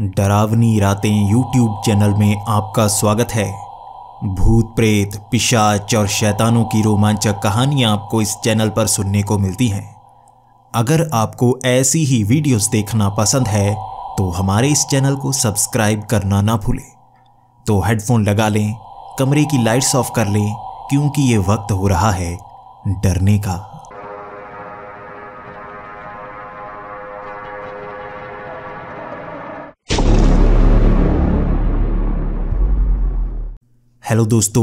डरावनी रातें YouTube channel में आपका स्वागत है भूत प्रेत पिशाच और शैतानों की रोमांचक कहानियां आपको इस चैनल पर सुनने को मिलती हैं अगर आपको ऐसी ही वीडियोस देखना पसंद है तो हमारे इस चैनल को सब्सक्राइब करना ना भूलें तो हेडफोन लगा लें कमरे की लाइट्स ऑफ कर लें क्योंकि ये वक्त हो रहा है डरने का हेलो दोस्तों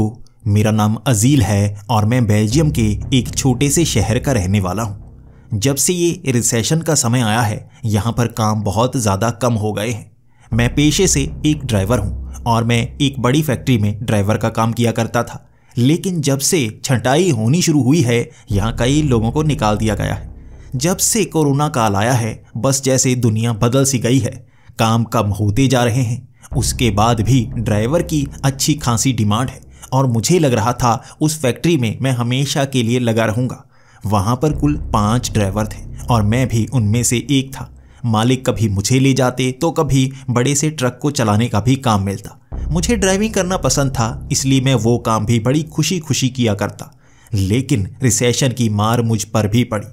मेरा नाम अजील है और मैं बेल्जियम के एक छोटे से शहर का रहने वाला हूँ जब से ये रिसेशन का समय आया है यहाँ पर काम बहुत ज़्यादा कम हो गए हैं मैं पेशे से एक ड्राइवर हूँ और मैं एक बड़ी फैक्ट्री में ड्राइवर का काम किया करता था लेकिन जब से छंटाई होनी शुरू हुई है यहाँ कई लोगों को निकाल दिया गया है जब से कोरोना काल आया है बस जैसे दुनिया बदल सी गई है काम कम होते जा रहे हैं उसके बाद भी ड्राइवर की अच्छी खासी डिमांड है और मुझे लग रहा था उस फैक्ट्री में मैं हमेशा के लिए लगा रहूँगा वहाँ पर कुल पाँच ड्राइवर थे और मैं भी उनमें से एक था मालिक कभी मुझे ले जाते तो कभी बड़े से ट्रक को चलाने का भी काम मिलता मुझे ड्राइविंग करना पसंद था इसलिए मैं वो काम भी बड़ी खुशी खुशी किया करता लेकिन रिसेशन की मार मुझ पर भी पड़ी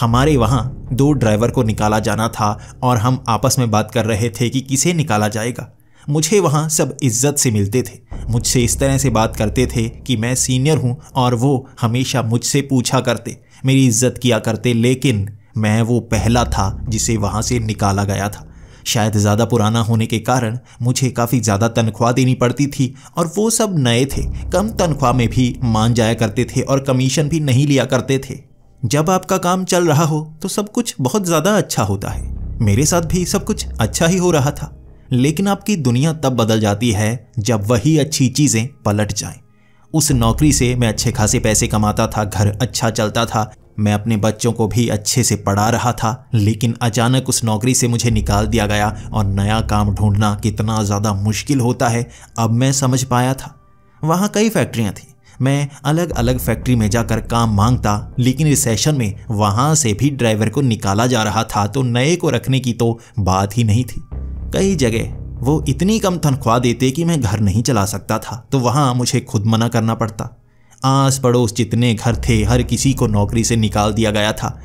हमारे वहाँ दो ड्राइवर को निकाला जाना था और हम आपस में बात कर रहे थे कि किसे निकाला जाएगा मुझे वहाँ सब इज्जत से मिलते थे मुझसे इस तरह से बात करते थे कि मैं सीनियर हूँ और वो हमेशा मुझसे पूछा करते मेरी इज्जत किया करते लेकिन मैं वो पहला था जिसे वहाँ से निकाला गया था शायद ज़्यादा पुराना होने के कारण मुझे काफ़ी ज़्यादा तनख्वाह देनी पड़ती थी और वो सब नए थे कम तनख्वाह में भी मान जाया करते थे और कमीशन भी नहीं लिया करते थे जब आपका काम चल रहा हो तो सब कुछ बहुत ज़्यादा अच्छा होता है मेरे साथ भी सब कुछ अच्छा ही हो रहा था लेकिन आपकी दुनिया तब बदल जाती है जब वही अच्छी चीज़ें पलट जाएं। उस नौकरी से मैं अच्छे खासे पैसे कमाता था घर अच्छा चलता था मैं अपने बच्चों को भी अच्छे से पढ़ा रहा था लेकिन अचानक उस नौकरी से मुझे निकाल दिया गया और नया काम ढूंढना कितना ज़्यादा मुश्किल होता है अब मैं समझ पाया था वहाँ कई फैक्ट्रियाँ थीं मैं अलग अलग फैक्ट्री में जाकर काम मांगता लेकिन रिसेशन में वहाँ से भी ड्राइवर को निकाला जा रहा था तो नए को रखने की तो बात ही नहीं थी कई जगह वो इतनी कम तनख्वाह देते कि मैं घर नहीं चला सकता था तो वहाँ मुझे खुद मना करना पड़ता आस पड़ोस जितने घर थे हर किसी को नौकरी से निकाल दिया गया था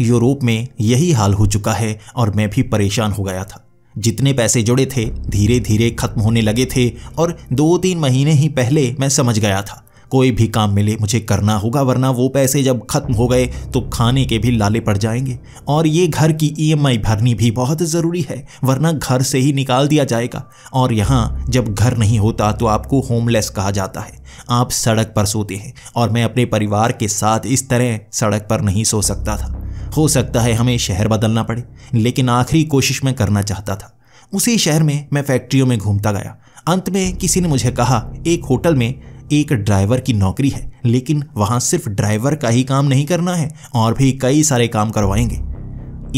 यूरोप में यही हाल हो चुका है और मैं भी परेशान हो गया था जितने पैसे जुड़े थे धीरे धीरे खत्म होने लगे थे और दो तीन महीने ही पहले मैं समझ गया था कोई भी काम मिले मुझे करना होगा वरना वो पैसे जब खत्म हो गए तो खाने के भी लाले पड़ जाएंगे और ये घर की ईएमआई e भरनी भी बहुत ज़रूरी है वरना घर से ही निकाल दिया जाएगा और यहाँ जब घर नहीं होता तो आपको होमलेस कहा जाता है आप सड़क पर सोते हैं और मैं अपने परिवार के साथ इस तरह सड़क पर नहीं सो सकता था हो सकता है हमें शहर बदलना पड़े लेकिन आखिरी कोशिश मैं करना चाहता था उसी शहर में मैं फैक्ट्रियों में घूमता गया अंत में किसी ने मुझे कहा एक होटल में एक ड्राइवर की नौकरी है लेकिन वहाँ सिर्फ ड्राइवर का ही काम नहीं करना है और भी कई सारे काम करवाएंगे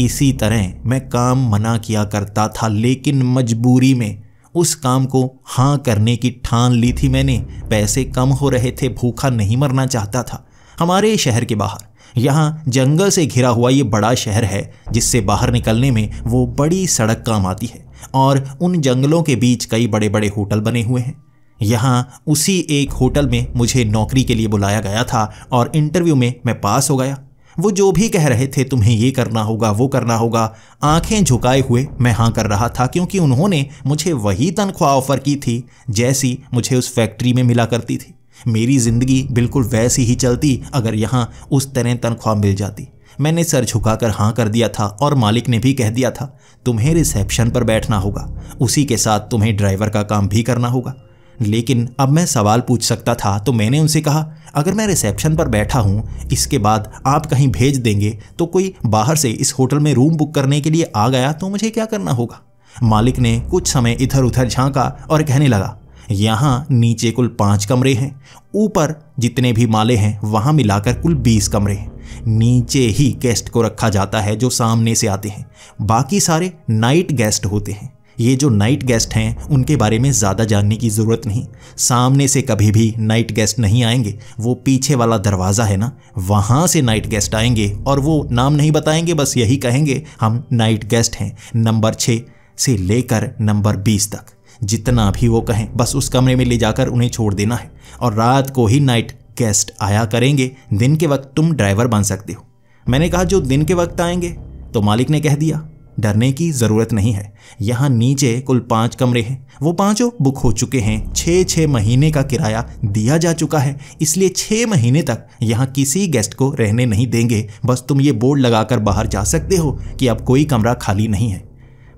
इसी तरह मैं काम मना किया करता था लेकिन मजबूरी में उस काम को हाँ करने की ठान ली थी मैंने पैसे कम हो रहे थे भूखा नहीं मरना चाहता था हमारे शहर के बाहर यहाँ जंगल से घिरा हुआ ये बड़ा शहर है जिससे बाहर निकलने में वो बड़ी सड़क काम आती है और उन जंगलों के बीच कई बड़े बड़े होटल बने हुए हैं यहाँ उसी एक होटल में मुझे नौकरी के लिए बुलाया गया था और इंटरव्यू में मैं पास हो गया वो जो भी कह रहे थे तुम्हें ये करना होगा वो करना होगा आंखें झुकाए हुए मैं हाँ कर रहा था क्योंकि उन्होंने मुझे वही तनख्वाह ऑफर की थी जैसी मुझे उस फैक्ट्री में मिला करती थी मेरी ज़िंदगी बिल्कुल वैसी ही चलती अगर यहाँ उस तरह तनख्वाह मिल जाती मैंने सर झुकाकर हाँ कर दिया था और मालिक ने भी कह दिया था तुम्हें रिसेप्शन पर बैठना होगा उसी के साथ तुम्हें ड्राइवर का काम भी करना होगा लेकिन अब मैं सवाल पूछ सकता था तो मैंने उनसे कहा अगर मैं रिसेप्शन पर बैठा हूँ इसके बाद आप कहीं भेज देंगे तो कोई बाहर से इस होटल में रूम बुक करने के लिए आ गया तो मुझे क्या करना होगा मालिक ने कुछ समय इधर उधर झांका और कहने लगा यहाँ नीचे कुल पाँच कमरे हैं ऊपर जितने भी माले हैं वहाँ मिलाकर कुल बीस कमरे हैं नीचे ही गेस्ट को रखा जाता है जो सामने से आते हैं बाकी सारे नाइट गेस्ट होते हैं ये जो नाइट गेस्ट हैं उनके बारे में ज़्यादा जानने की ज़रूरत नहीं सामने से कभी भी नाइट गेस्ट नहीं आएंगे वो पीछे वाला दरवाज़ा है ना वहाँ से नाइट गेस्ट आएंगे और वो नाम नहीं बताएंगे बस यही कहेंगे हम नाइट गेस्ट हैं नंबर छः से लेकर नंबर बीस तक जितना भी वो कहें बस उस कमरे में ले जाकर उन्हें छोड़ देना है और रात को ही नाइट गेस्ट आया करेंगे दिन के वक्त तुम ड्राइवर बन सकते हो मैंने कहा जो दिन के वक्त आएंगे तो मालिक ने कह दिया डरने की ज़रूरत नहीं है यहाँ नीचे कुल पाँच कमरे हैं वो पाँचों बुक हो चुके हैं छः छः महीने का किराया दिया जा चुका है इसलिए छः महीने तक यहाँ किसी गेस्ट को रहने नहीं देंगे बस तुम ये बोर्ड लगाकर बाहर जा सकते हो कि अब कोई कमरा खाली नहीं है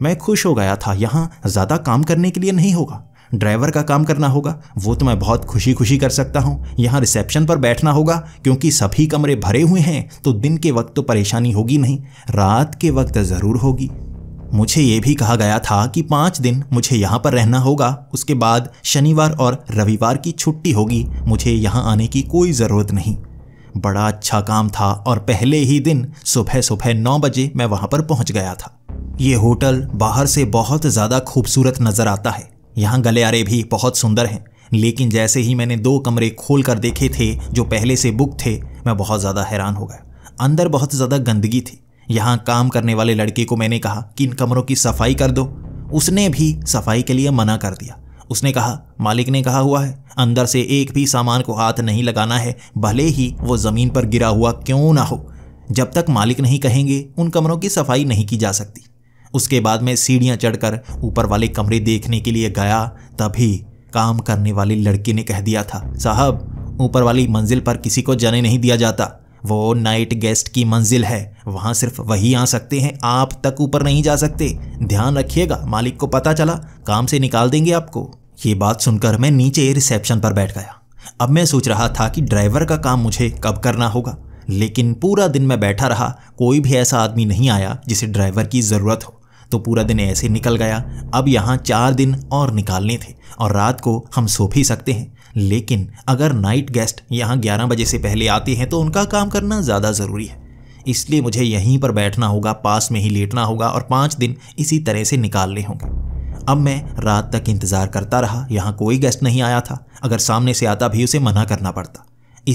मैं खुश हो गया था यहाँ ज़्यादा काम करने के लिए नहीं होगा ड्राइवर का काम करना होगा वो तो मैं बहुत खुशी खुशी कर सकता हूँ यहाँ रिसेप्शन पर बैठना होगा क्योंकि सभी कमरे भरे हुए हैं तो दिन के वक्त तो परेशानी होगी नहीं रात के वक्त ज़रूर होगी मुझे ये भी कहा गया था कि पाँच दिन मुझे यहाँ पर रहना होगा उसके बाद शनिवार और रविवार की छुट्टी होगी मुझे यहाँ आने की कोई ज़रूरत नहीं बड़ा अच्छा काम था और पहले ही दिन सुबह सुबह नौ बजे मैं वहाँ पर पहुँच गया था ये होटल बाहर से बहुत ज़्यादा खूबसूरत नज़र आता है यहाँ गलियारे भी बहुत सुंदर हैं लेकिन जैसे ही मैंने दो कमरे खोल कर देखे थे जो पहले से बुक थे मैं बहुत ज़्यादा हैरान हो गया अंदर बहुत ज़्यादा गंदगी थी यहाँ काम करने वाले लड़के को मैंने कहा कि इन कमरों की सफाई कर दो उसने भी सफाई के लिए मना कर दिया उसने कहा मालिक ने कहा हुआ है अंदर से एक भी सामान को हाथ नहीं लगाना है भले ही वो ज़मीन पर गिरा हुआ क्यों ना हो जब तक मालिक नहीं कहेंगे उन कमरों की सफाई नहीं की जा सकती उसके बाद मैं सीढ़ियाँ चढ़कर ऊपर वाले कमरे देखने के लिए गया तभी काम करने वाली लड़की ने कह दिया था साहब ऊपर वाली मंजिल पर किसी को जाने नहीं दिया जाता वो नाइट गेस्ट की मंजिल है वहाँ सिर्फ वही आ सकते हैं आप तक ऊपर नहीं जा सकते ध्यान रखिएगा मालिक को पता चला काम से निकाल देंगे आपको ये बात सुनकर मैं नीचे रिसेप्शन पर बैठ गया अब मैं सोच रहा था कि ड्राइवर का काम मुझे कब करना होगा लेकिन पूरा दिन मैं बैठा रहा कोई भी ऐसा आदमी नहीं आया जिसे ड्राइवर की ज़रूरत हो तो पूरा दिन ऐसे निकल गया अब यहाँ चार दिन और निकालने थे और रात को हम सो भी सकते हैं लेकिन अगर नाइट गेस्ट यहाँ ग्यारह बजे से पहले आते हैं तो उनका काम करना ज़्यादा ज़रूरी है इसलिए मुझे यहीं पर बैठना होगा पास में ही लेटना होगा और पाँच दिन इसी तरह से निकालने होंगे अब मैं रात तक इंतज़ार करता रहा यहाँ कोई गेस्ट नहीं आया था अगर सामने से आता भी उसे मना करना पड़ता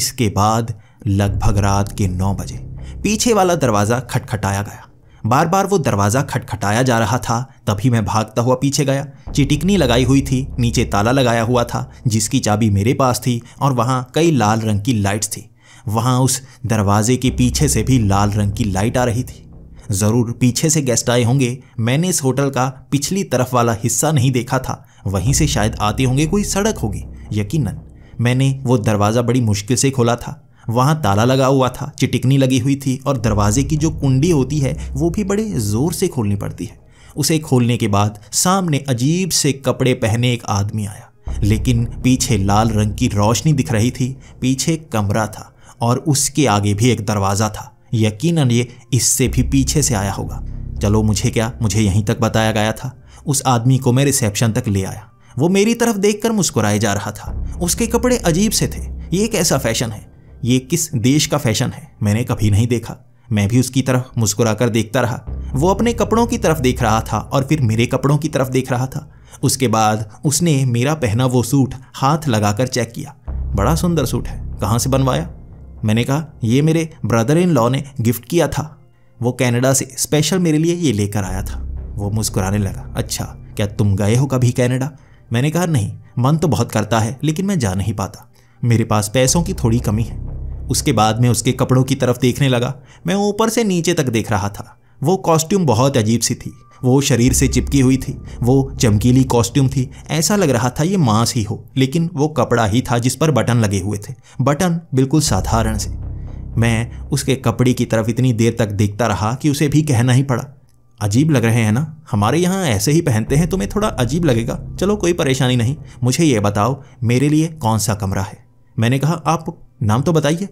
इसके बाद लगभग रात के नौ बजे पीछे वाला दरवाज़ा खटखटाया गया बार बार वो दरवाज़ा खटखटाया जा रहा था तभी मैं भागता हुआ पीछे गया चिटिकनी लगाई हुई थी नीचे ताला लगाया हुआ था जिसकी चाबी मेरे पास थी और वहाँ कई लाल रंग की लाइट्स थी वहाँ उस दरवाजे के पीछे से भी लाल रंग की लाइट आ रही थी ज़रूर पीछे से गेस्ट आए होंगे मैंने इस होटल का पिछली तरफ वाला हिस्सा नहीं देखा था वहीं से शायद आते होंगे कोई सड़क होगी यकीनन मैंने वो दरवाज़ा बड़ी मुश्किल से खोला था वहां ताला लगा हुआ था चिटिकनी लगी हुई थी और दरवाजे की जो कुंडी होती है वो भी बड़े जोर से खोलनी पड़ती है उसे खोलने के बाद सामने अजीब से कपड़े पहने एक आदमी आया लेकिन पीछे लाल रंग की रोशनी दिख रही थी पीछे कमरा था और उसके आगे भी एक दरवाज़ा था यकीनन ये इससे भी पीछे से आया होगा चलो मुझे क्या मुझे यहीं तक बताया गया था उस आदमी को मैं रिसेप्शन तक ले आया वो मेरी तरफ देखकर मुस्कुराए जा रहा था उसके कपड़े अजीब से थे ये कैसा फैशन है ये किस देश का फैशन है मैंने कभी नहीं देखा मैं भी उसकी तरफ कर देखता रहा वो अपने कपड़ों की तरफ देख रहा था और फिर मेरे कपड़ों की तरफ देख रहा था उसके बाद उसने मेरा पहना वो सूट हाथ लगाकर चेक किया बड़ा सुंदर सूट है कहाँ से बनवाया मैंने कहा ये मेरे ब्रदर इन लॉ ने गिफ्ट किया था वो कनाडा से स्पेशल मेरे लिए ये लेकर आया था वो मुस्कुराने लगा अच्छा क्या तुम गए हो कभी कनाडा मैंने कहा नहीं मन तो बहुत करता है लेकिन मैं जा नहीं पाता मेरे पास पैसों की थोड़ी कमी है उसके बाद मैं उसके कपड़ों की तरफ देखने लगा मैं ऊपर से नीचे तक देख रहा था वो कॉस्ट्यूम बहुत अजीब सी थी वो शरीर से चिपकी हुई थी वो चमकीली कॉस्ट्यूम थी ऐसा लग रहा था ये मांस ही हो लेकिन वो कपड़ा ही था जिस पर बटन लगे हुए थे बटन बिल्कुल साधारण से मैं उसके कपड़े की तरफ इतनी देर तक देखता रहा कि उसे भी कहना ही पड़ा अजीब लग रहे हैं ना हमारे यहाँ ऐसे ही पहनते हैं तुम्हें थोड़ा अजीब लगेगा चलो कोई परेशानी नहीं मुझे ये बताओ मेरे लिए कौन सा कमरा है मैंने कहा आप नाम तो बताइए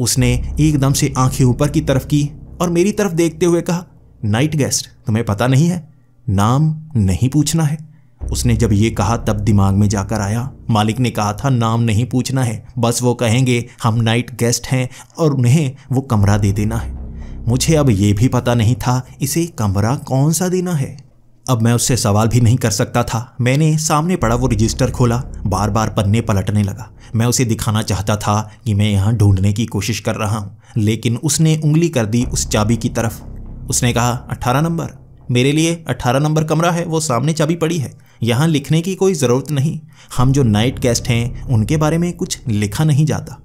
उसने एकदम से आंखें ऊपर की तरफ की और मेरी तरफ देखते हुए कहा नाइट गेस्ट तुम्हें पता नहीं है नाम नहीं पूछना है उसने जब ये कहा तब दिमाग में जाकर आया मालिक ने कहा था नाम नहीं पूछना है बस वो कहेंगे हम नाइट गेस्ट हैं और उन्हें वो कमरा दे देना है मुझे अब ये भी पता नहीं था इसे कमरा कौन सा देना है अब मैं उससे सवाल भी नहीं कर सकता था मैंने सामने पड़ा वो रजिस्टर खोला बार बार पन्ने पलटने लगा मैं उसे दिखाना चाहता था कि मैं यहाँ ढूंढने की कोशिश कर रहा हूँ लेकिन उसने उंगली कर दी उस चाबी की तरफ उसने कहा अट्ठारह नंबर मेरे लिए अट्ठारह नंबर कमरा है वो सामने चाबी पड़ी है यहाँ लिखने की कोई ज़रूरत नहीं हम जो नाइट गेस्ट हैं उनके बारे में कुछ लिखा नहीं जाता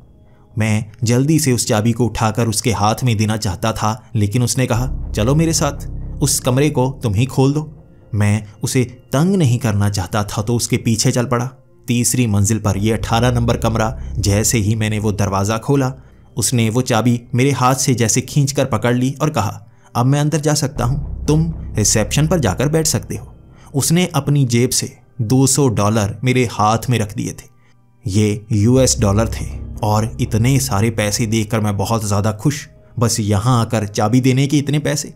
मैं जल्दी से उस चाबी को उठाकर उसके हाथ में देना चाहता था लेकिन उसने कहा चलो मेरे साथ उस कमरे को तुम ही खोल दो मैं उसे तंग नहीं करना चाहता था तो उसके पीछे चल पड़ा तीसरी मंजिल पर यह अठारह नंबर कमरा जैसे ही मैंने वो दरवाज़ा खोला उसने वो चाबी मेरे हाथ से जैसे खींच कर पकड़ ली और कहा अब मैं अंदर जा सकता हूँ तुम रिसेप्शन पर जाकर बैठ सकते हो उसने अपनी जेब से 200 डॉलर मेरे हाथ में रख दिए थे ये यूएस डॉलर थे और इतने सारे पैसे देखकर मैं बहुत ज़्यादा खुश बस यहाँ आकर चाबी देने के इतने पैसे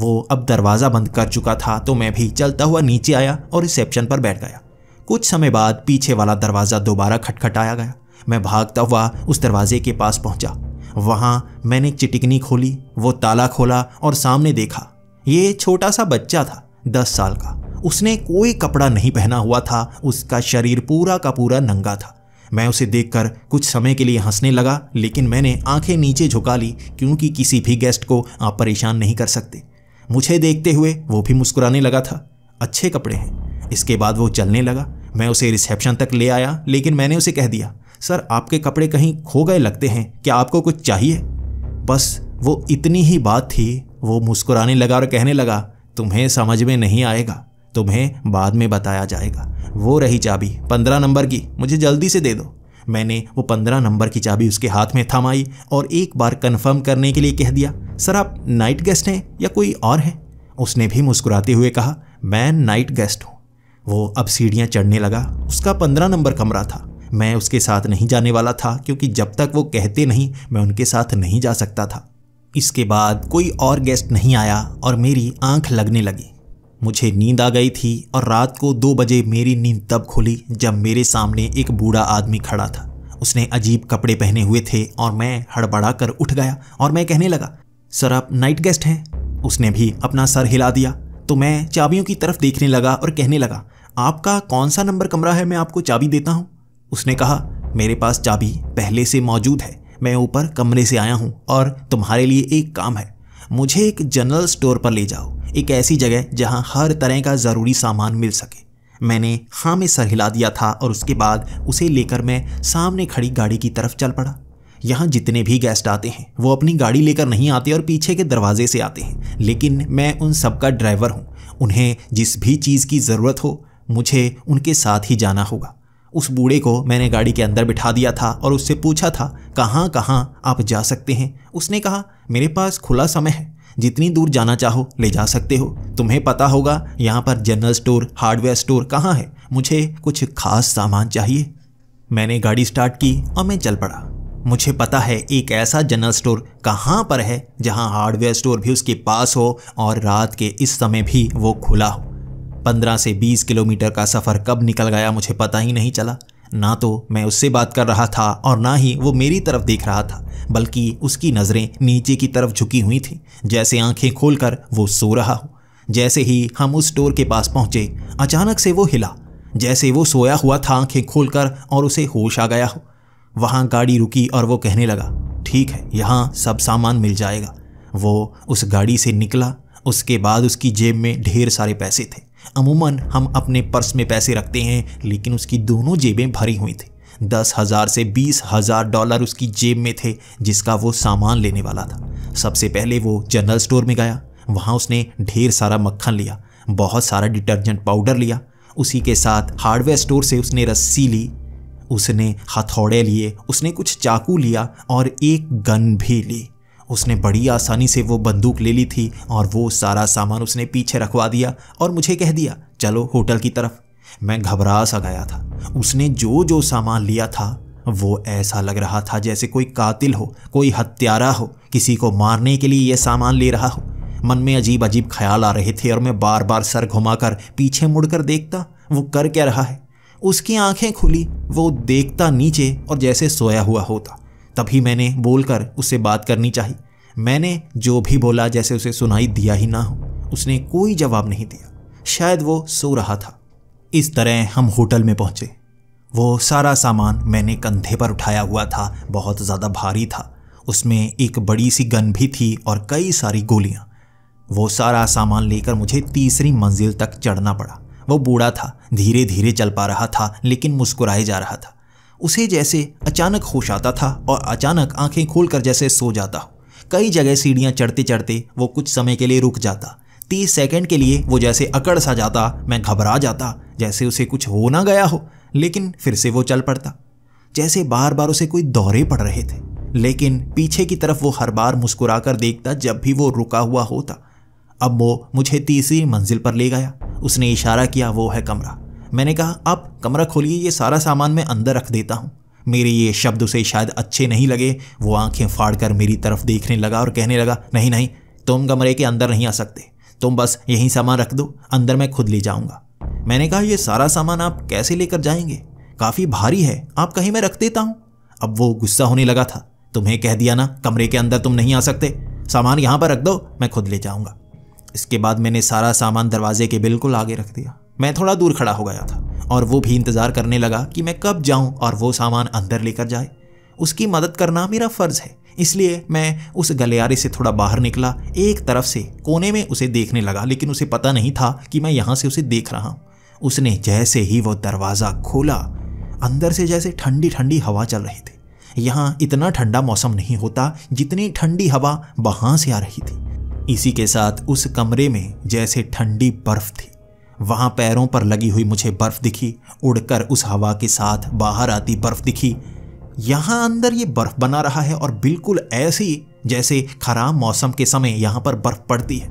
वो अब दरवाज़ा बंद कर चुका था तो मैं भी चलता हुआ नीचे आया और रिसेप्शन पर बैठ गया कुछ समय बाद पीछे वाला दरवाज़ा दोबारा खटखटाया गया मैं भागता हुआ उस दरवाजे के पास पहुंचा वहां मैंने चिटिकनी खोली वो ताला खोला और सामने देखा ये छोटा सा बच्चा था दस साल का उसने कोई कपड़ा नहीं पहना हुआ था उसका शरीर पूरा का पूरा नंगा था मैं उसे देखकर कुछ समय के लिए हंसने लगा लेकिन मैंने आंखें नीचे झुका ली क्योंकि किसी भी गेस्ट को आप परेशान नहीं कर सकते मुझे देखते हुए वो भी मुस्कुराने लगा था अच्छे कपड़े हैं इसके बाद वो चलने लगा मैं उसे रिसेप्शन तक ले आया लेकिन मैंने उसे कह दिया सर आपके कपड़े कहीं खो गए लगते हैं क्या आपको कुछ चाहिए बस वो इतनी ही बात थी वो मुस्कुराने लगा और कहने लगा तुम्हें समझ में नहीं आएगा तुम्हें बाद में बताया जाएगा वो रही चाबी पंद्रह नंबर की मुझे जल्दी से दे दो मैंने वो पंद्रह नंबर की चाबी उसके हाथ में थमाई और एक बार कन्फर्म करने के लिए कह दिया सर आप नाइट गेस्ट हैं या कोई और हैं उसने भी मुस्कुराते हुए कहा मैं नाइट गेस्ट हूँ वो अब सीढ़ियाँ चढ़ने लगा उसका पंद्रह नंबर कमरा था मैं उसके साथ नहीं जाने वाला था क्योंकि जब तक वो कहते नहीं मैं उनके साथ नहीं जा सकता था इसके बाद कोई और गेस्ट नहीं आया और मेरी आंख लगने लगी मुझे नींद आ गई थी और रात को दो बजे मेरी नींद तब खुली जब मेरे सामने एक बूढ़ा आदमी खड़ा था उसने अजीब कपड़े पहने हुए थे और मैं हड़बड़ा कर उठ गया और मैं कहने लगा सर आप नाइट गेस्ट हैं उसने भी अपना सर हिला दिया तो मैं चाबियों की तरफ देखने लगा और कहने लगा आपका कौन सा नंबर कमरा है मैं आपको चाबी देता हूँ उसने कहा मेरे पास चाबी पहले से मौजूद है मैं ऊपर कमरे से आया हूँ और तुम्हारे लिए एक काम है मुझे एक जनरल स्टोर पर ले जाओ एक ऐसी जगह जहाँ हर तरह का ज़रूरी सामान मिल सके मैंने हाँ में सर हिला दिया था और उसके बाद उसे लेकर मैं सामने खड़ी गाड़ी की तरफ चल पड़ा यहाँ जितने भी गेस्ट आते हैं वो अपनी गाड़ी लेकर नहीं आते और पीछे के दरवाजे से आते हैं लेकिन मैं उन सबका ड्राइवर हूँ उन्हें जिस भी चीज़ की ज़रूरत हो मुझे उनके साथ ही जाना होगा उस बूढ़े को मैंने गाड़ी के अंदर बिठा दिया था और उससे पूछा था कहाँ कहाँ आप जा सकते हैं उसने कहा मेरे पास खुला समय है जितनी दूर जाना चाहो ले जा सकते हो तुम्हें पता होगा यहाँ पर जनरल स्टोर हार्डवेयर स्टोर कहाँ है मुझे कुछ खास सामान चाहिए मैंने गाड़ी स्टार्ट की और मैं चल पड़ा मुझे पता है एक ऐसा जनरल स्टोर कहाँ पर है जहाँ हार्डवेयर स्टोर भी उसके पास हो और रात के इस समय भी वो खुला हो पंद्रह से बीस किलोमीटर का सफ़र कब निकल गया मुझे पता ही नहीं चला ना तो मैं उससे बात कर रहा था और ना ही वो मेरी तरफ देख रहा था बल्कि उसकी नज़रें नीचे की तरफ झुकी हुई थी जैसे आंखें खोलकर वो सो रहा हो जैसे ही हम उस स्टोर के पास पहुंचे अचानक से वो हिला जैसे वो सोया हुआ था आंखें खोलकर और उसे होश आ गया हो वहाँ गाड़ी रुकी और वो कहने लगा ठीक है यहाँ सब सामान मिल जाएगा वो उस गाड़ी से निकला उसके बाद उसकी जेब में ढेर सारे पैसे थे अमूमन हम अपने पर्स में पैसे रखते हैं लेकिन उसकी दोनों जेबें भरी हुई थी दस हज़ार से बीस हज़ार डॉलर उसकी जेब में थे जिसका वो सामान लेने वाला था सबसे पहले वो जनरल स्टोर में गया वहाँ उसने ढेर सारा मक्खन लिया बहुत सारा डिटर्जेंट पाउडर लिया उसी के साथ हार्डवेयर स्टोर से उसने रस्सी ली उसने हथौड़े लिए उसने कुछ चाकू लिया और एक गन भी ली उसने बड़ी आसानी से वो बंदूक ले ली थी और वो सारा सामान उसने पीछे रखवा दिया और मुझे कह दिया चलो होटल की तरफ मैं घबरा सा गया था उसने जो जो सामान लिया था वो ऐसा लग रहा था जैसे कोई कातिल हो कोई हत्यारा हो किसी को मारने के लिए यह सामान ले रहा हो मन में अजीब अजीब ख्याल आ रहे थे और मैं बार बार सर घुमाकर पीछे मुड़कर देखता वो कर क्या रहा है उसकी आंखें खुली वो देखता नीचे और जैसे सोया हुआ होता तभी मैंने बोलकर उससे बात करनी चाहिए मैंने जो भी बोला जैसे उसे सुनाई दिया ही ना हो उसने कोई जवाब नहीं दिया शायद वो सो रहा था इस तरह हम होटल में पहुंचे वो सारा सामान मैंने कंधे पर उठाया हुआ था बहुत ज़्यादा भारी था उसमें एक बड़ी सी गन भी थी और कई सारी गोलियां वो सारा सामान लेकर मुझे तीसरी मंजिल तक चढ़ना पड़ा वो बूढ़ा था धीरे धीरे चल पा रहा था लेकिन मुस्कुराए जा रहा था उसे जैसे अचानक होश आता था और अचानक आंखें खोलकर जैसे सो जाता हो कई जगह सीढ़ियाँ चढ़ते चढ़ते वो कुछ समय के लिए रुक जाता तीस सेकंड के लिए वो जैसे अकड़ सा जाता मैं घबरा जाता जैसे उसे कुछ हो ना गया हो लेकिन फिर से वो चल पड़ता जैसे बार बार उसे कोई दौरे पड़ रहे थे लेकिन पीछे की तरफ वो हर बार मुस्कुराकर देखता जब भी वो रुका हुआ होता अब वो मुझे तीसरी मंजिल पर ले गया उसने इशारा किया वो है कमरा मैंने कहा आप कमरा खोलिए ये सारा सामान मैं अंदर रख देता हूँ मेरे ये शब्द उसे शायद अच्छे नहीं लगे वो आंखें फाड़ कर मेरी तरफ देखने लगा और कहने लगा नहीं नहीं तुम कमरे के अंदर नहीं आ सकते तुम बस यहीं सामान रख दो अंदर मैं खुद ले जाऊंगा मैंने कहा यह सारा सामान आप कैसे लेकर जाएंगे काफ़ी भारी है आप कहीं मैं रख देता हूँ अब वो गुस्सा होने लगा था तुम्हें कह दिया ना कमरे के अंदर तुम नहीं आ सकते सामान यहाँ पर रख दो मैं खुद ले जाऊँगा इसके बाद मैंने सारा सामान दरवाजे के बिल्कुल आगे रख दिया मैं थोड़ा दूर खड़ा हो गया था और वो भी इंतज़ार करने लगा कि मैं कब जाऊं और वो सामान अंदर लेकर जाए उसकी मदद करना मेरा फ़र्ज़ है इसलिए मैं उस गलियारे से थोड़ा बाहर निकला एक तरफ से कोने में उसे देखने लगा लेकिन उसे पता नहीं था कि मैं यहाँ से उसे देख रहा हूँ उसने जैसे ही वो दरवाज़ा खोला अंदर से जैसे ठंडी ठंडी हवा चल रही थी यहाँ इतना ठंडा मौसम नहीं होता जितनी ठंडी हवा वहाँ से आ रही थी इसी के साथ उस कमरे में जैसे ठंडी बर्फ थी वहां पैरों पर लगी हुई मुझे बर्फ दिखी उड़कर उस हवा के साथ बाहर आती बर्फ दिखी यहाँ अंदर ये बर्फ बना रहा है और बिल्कुल ऐसी जैसे खराब मौसम के समय यहाँ पर बर्फ पड़ती है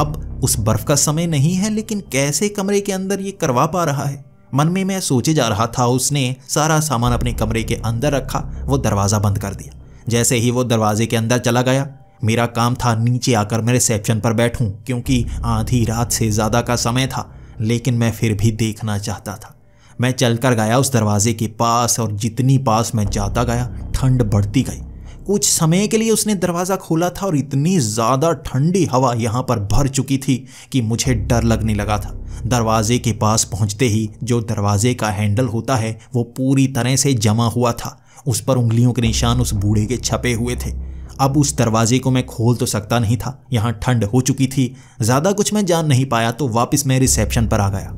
अब उस बर्फ का समय नहीं है लेकिन कैसे कमरे के अंदर ये करवा पा रहा है मन में मैं सोचे जा रहा था उसने सारा सामान अपने कमरे के अंदर रखा वो दरवाज़ा बंद कर दिया जैसे ही वो दरवाजे के अंदर चला गया मेरा काम था नीचे आकर मैं रिसेप्शन पर बैठूं क्योंकि आधी रात से ज़्यादा का समय था लेकिन मैं फिर भी देखना चाहता था मैं चलकर गया उस दरवाजे के पास और जितनी पास मैं जाता गया ठंड बढ़ती गई कुछ समय के लिए उसने दरवाज़ा खोला था और इतनी ज़्यादा ठंडी हवा यहाँ पर भर चुकी थी कि मुझे डर लगने लगा था दरवाजे के पास पहुँचते ही जो दरवाजे का हैंडल होता है वो पूरी तरह से जमा हुआ था उस पर उंगलियों के निशान उस बूढ़े के छपे हुए थे अब उस दरवाजे को मैं खोल तो सकता नहीं था यहाँ ठंड हो चुकी थी ज़्यादा कुछ मैं जान नहीं पाया तो वापस मैं रिसेप्शन पर आ गया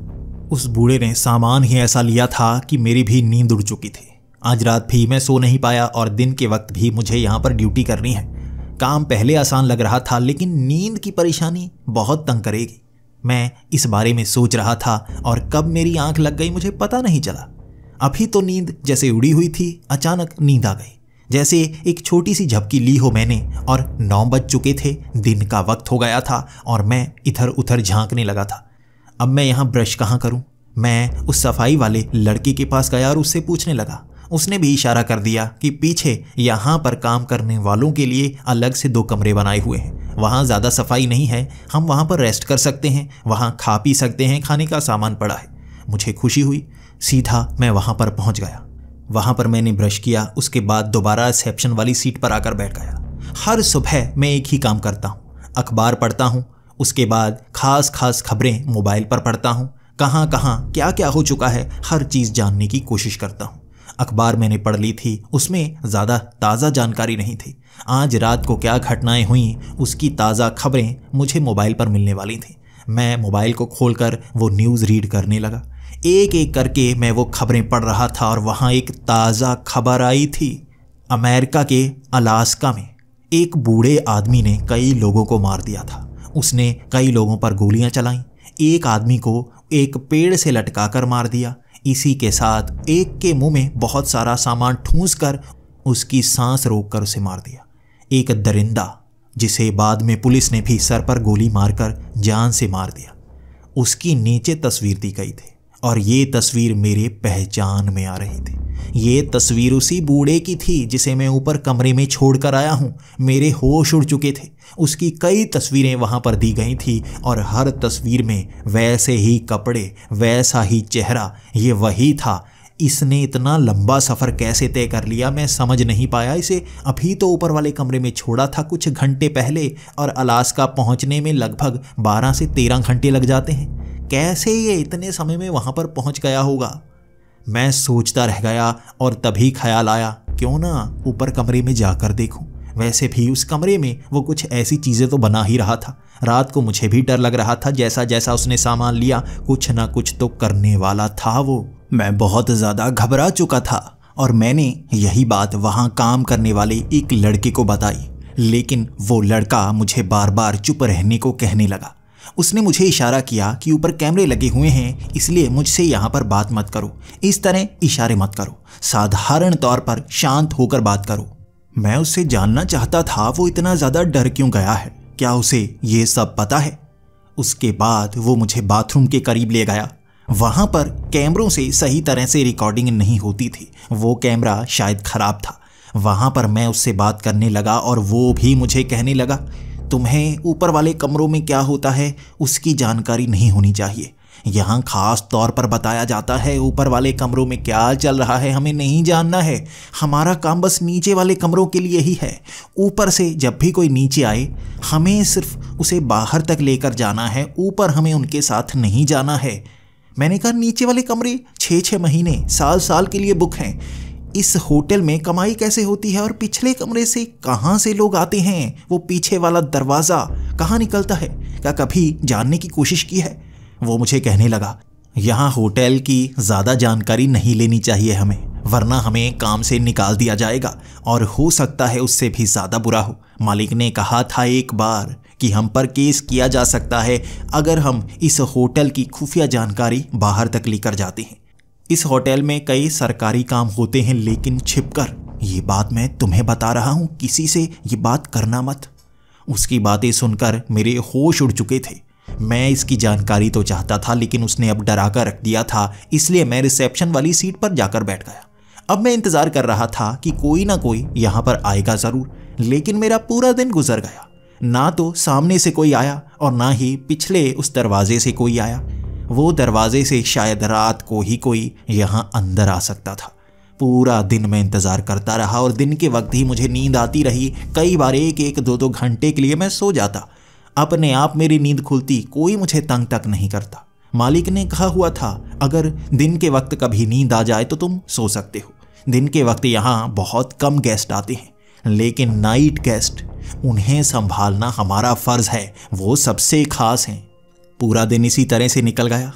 उस बूढ़े ने सामान ही ऐसा लिया था कि मेरी भी नींद उड़ चुकी थी आज रात भी मैं सो नहीं पाया और दिन के वक्त भी मुझे यहाँ पर ड्यूटी करनी है काम पहले आसान लग रहा था लेकिन नींद की परेशानी बहुत तंग करेगी मैं इस बारे में सोच रहा था और कब मेरी आंख लग गई मुझे पता नहीं चला अभी तो नींद जैसे उड़ी हुई थी अचानक नींद आ गई जैसे एक छोटी सी झपकी ली हो मैंने और नौ बज चुके थे दिन का वक्त हो गया था और मैं इधर उधर झांकने लगा था अब मैं यहाँ ब्रश कहाँ करूँ मैं उस सफाई वाले लड़के के पास गया और उससे पूछने लगा उसने भी इशारा कर दिया कि पीछे यहाँ पर काम करने वालों के लिए अलग से दो कमरे बनाए हुए हैं वहाँ ज़्यादा सफाई नहीं है हम वहाँ पर रेस्ट कर सकते हैं वहाँ खा पी सकते हैं खाने का सामान पड़ा है मुझे खुशी हुई सीधा मैं वहाँ पर पहुँच गया वहां पर मैंने ब्रश किया उसके बाद दोबारा रिसेप्शन वाली सीट पर आकर बैठ गया हर सुबह मैं एक ही काम करता हूँ अखबार पढ़ता हूँ उसके बाद खास खास खबरें मोबाइल पर पढ़ता हूँ कहाँ कहाँ क्या क्या हो चुका है हर चीज़ जानने की कोशिश करता हूँ अखबार मैंने पढ़ ली थी उसमें ज़्यादा ताज़ा जानकारी नहीं थी आज रात को क्या घटनाएं हुई उसकी ताज़ा खबरें मुझे मोबाइल पर मिलने वाली थी मैं मोबाइल को खोलकर वो न्यूज़ रीड करने लगा एक एक करके मैं वो खबरें पढ़ रहा था और वहाँ एक ताज़ा खबर आई थी अमेरिका के अलास्का में एक बूढ़े आदमी ने कई लोगों को मार दिया था उसने कई लोगों पर गोलियां चलाईं एक आदमी को एक पेड़ से लटकाकर मार दिया इसी के साथ एक के मुंह में बहुत सारा सामान ठूंस कर उसकी सांस रोक कर उसे मार दिया एक दरिंदा जिसे बाद में पुलिस ने भी सर पर गोली मारकर जान से मार दिया उसकी नीचे तस्वीर दी गई थी और ये तस्वीर मेरे पहचान में आ रही थी ये तस्वीर उसी बूढ़े की थी जिसे मैं ऊपर कमरे में छोड़कर आया हूँ मेरे होश उड़ चुके थे उसकी कई तस्वीरें वहाँ पर दी गई थी और हर तस्वीर में वैसे ही कपड़े वैसा ही चेहरा ये वही था इसने इतना लंबा सफ़र कैसे तय कर लिया मैं समझ नहीं पाया इसे अभी तो ऊपर वाले कमरे में छोड़ा था कुछ घंटे पहले और अलास्का पहुंचने में लगभग 12 से 13 घंटे लग जाते हैं कैसे ये इतने समय में वहां पर पहुंच गया होगा मैं सोचता रह गया और तभी ख्याल आया क्यों ना ऊपर कमरे में जाकर देखूं वैसे भी उस कमरे में वो कुछ ऐसी चीज़ें तो बना ही रहा था रात को मुझे भी डर लग रहा था जैसा जैसा उसने सामान लिया कुछ ना कुछ तो करने वाला था वो मैं बहुत ज़्यादा घबरा चुका था और मैंने यही बात वहाँ काम करने वाले एक लड़के को बताई लेकिन वो लड़का मुझे बार बार चुप रहने को कहने लगा उसने मुझे इशारा किया कि ऊपर कैमरे लगे हुए हैं इसलिए मुझसे यहाँ पर बात मत करो इस तरह इशारे मत करो साधारण तौर पर शांत होकर बात करो मैं उससे जानना चाहता था वो इतना ज़्यादा डर क्यों गया है क्या उसे ये सब पता है उसके बाद वो मुझे बाथरूम के करीब ले गया वहाँ पर कैमरों से सही तरह से रिकॉर्डिंग नहीं होती थी वो कैमरा शायद ख़राब था वहाँ पर मैं उससे बात करने लगा और वो भी मुझे कहने लगा तुम्हें ऊपर वाले कमरों में क्या होता है उसकी जानकारी नहीं होनी चाहिए यहाँ खास तौर पर बताया जाता है ऊपर वाले कमरों में क्या चल रहा है हमें नहीं जानना है हमारा काम बस नीचे वाले कमरों के लिए ही है ऊपर से जब भी कोई नीचे आए हमें सिर्फ उसे बाहर तक लेकर जाना है ऊपर हमें उनके साथ नहीं जाना है मैंने कहा नीचे वाले कमरे छः छः महीने साल साल के लिए बुक हैं इस होटल में कमाई कैसे होती है और पिछले कमरे से कहाँ से लोग आते हैं वो पीछे वाला दरवाज़ा कहाँ निकलता है क्या कभी जानने की कोशिश की है वो मुझे कहने लगा यहाँ होटल की ज़्यादा जानकारी नहीं लेनी चाहिए हमें वरना हमें काम से निकाल दिया जाएगा और हो सकता है उससे भी ज़्यादा बुरा हो मालिक ने कहा था एक बार कि हम पर केस किया जा सकता है अगर हम इस होटल की खुफिया जानकारी बाहर तक लेकर जाते हैं इस होटल में कई सरकारी काम होते हैं लेकिन छिप कर ये बात मैं तुम्हें बता रहा हूँ किसी से ये बात करना मत उसकी बातें सुनकर मेरे होश उड़ चुके थे मैं इसकी जानकारी तो चाहता था लेकिन उसने अब डरा कर रख दिया था इसलिए मैं रिसेप्शन वाली सीट पर जाकर बैठ गया अब मैं इंतज़ार कर रहा था कि कोई ना कोई यहाँ पर आएगा ज़रूर लेकिन मेरा पूरा दिन गुजर गया ना तो सामने से कोई आया और ना ही पिछले उस दरवाजे से कोई आया वो दरवाजे से शायद रात को ही कोई यहाँ अंदर आ सकता था पूरा दिन मैं इंतज़ार करता रहा और दिन के वक्त ही मुझे नींद आती रही कई बार एक एक दो दो घंटे के लिए मैं सो जाता अपने आप मेरी नींद खुलती कोई मुझे तंग तक नहीं करता मालिक ने कहा हुआ था अगर दिन के वक्त कभी नींद आ जाए तो तुम सो सकते हो दिन के वक्त यहाँ बहुत कम गेस्ट आते हैं लेकिन नाइट गेस्ट उन्हें संभालना हमारा फ़र्ज़ है वो सबसे खास हैं पूरा दिन इसी तरह से निकल गया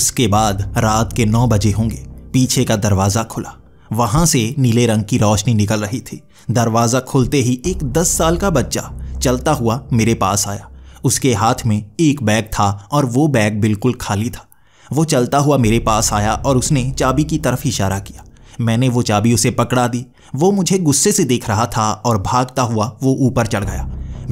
उसके बाद रात के नौ बजे होंगे पीछे का दरवाज़ा खुला वहां से नीले रंग की रोशनी निकल रही थी दरवाज़ा खुलते ही एक दस साल का बच्चा चलता हुआ मेरे पास आया उसके हाथ में एक बैग था और वो बैग बिल्कुल खाली था वो चलता हुआ मेरे पास आया और उसने चाबी की तरफ इशारा किया मैंने वो चाबी उसे पकड़ा दी वो मुझे गुस्से से देख रहा था और भागता हुआ वो ऊपर चढ़ गया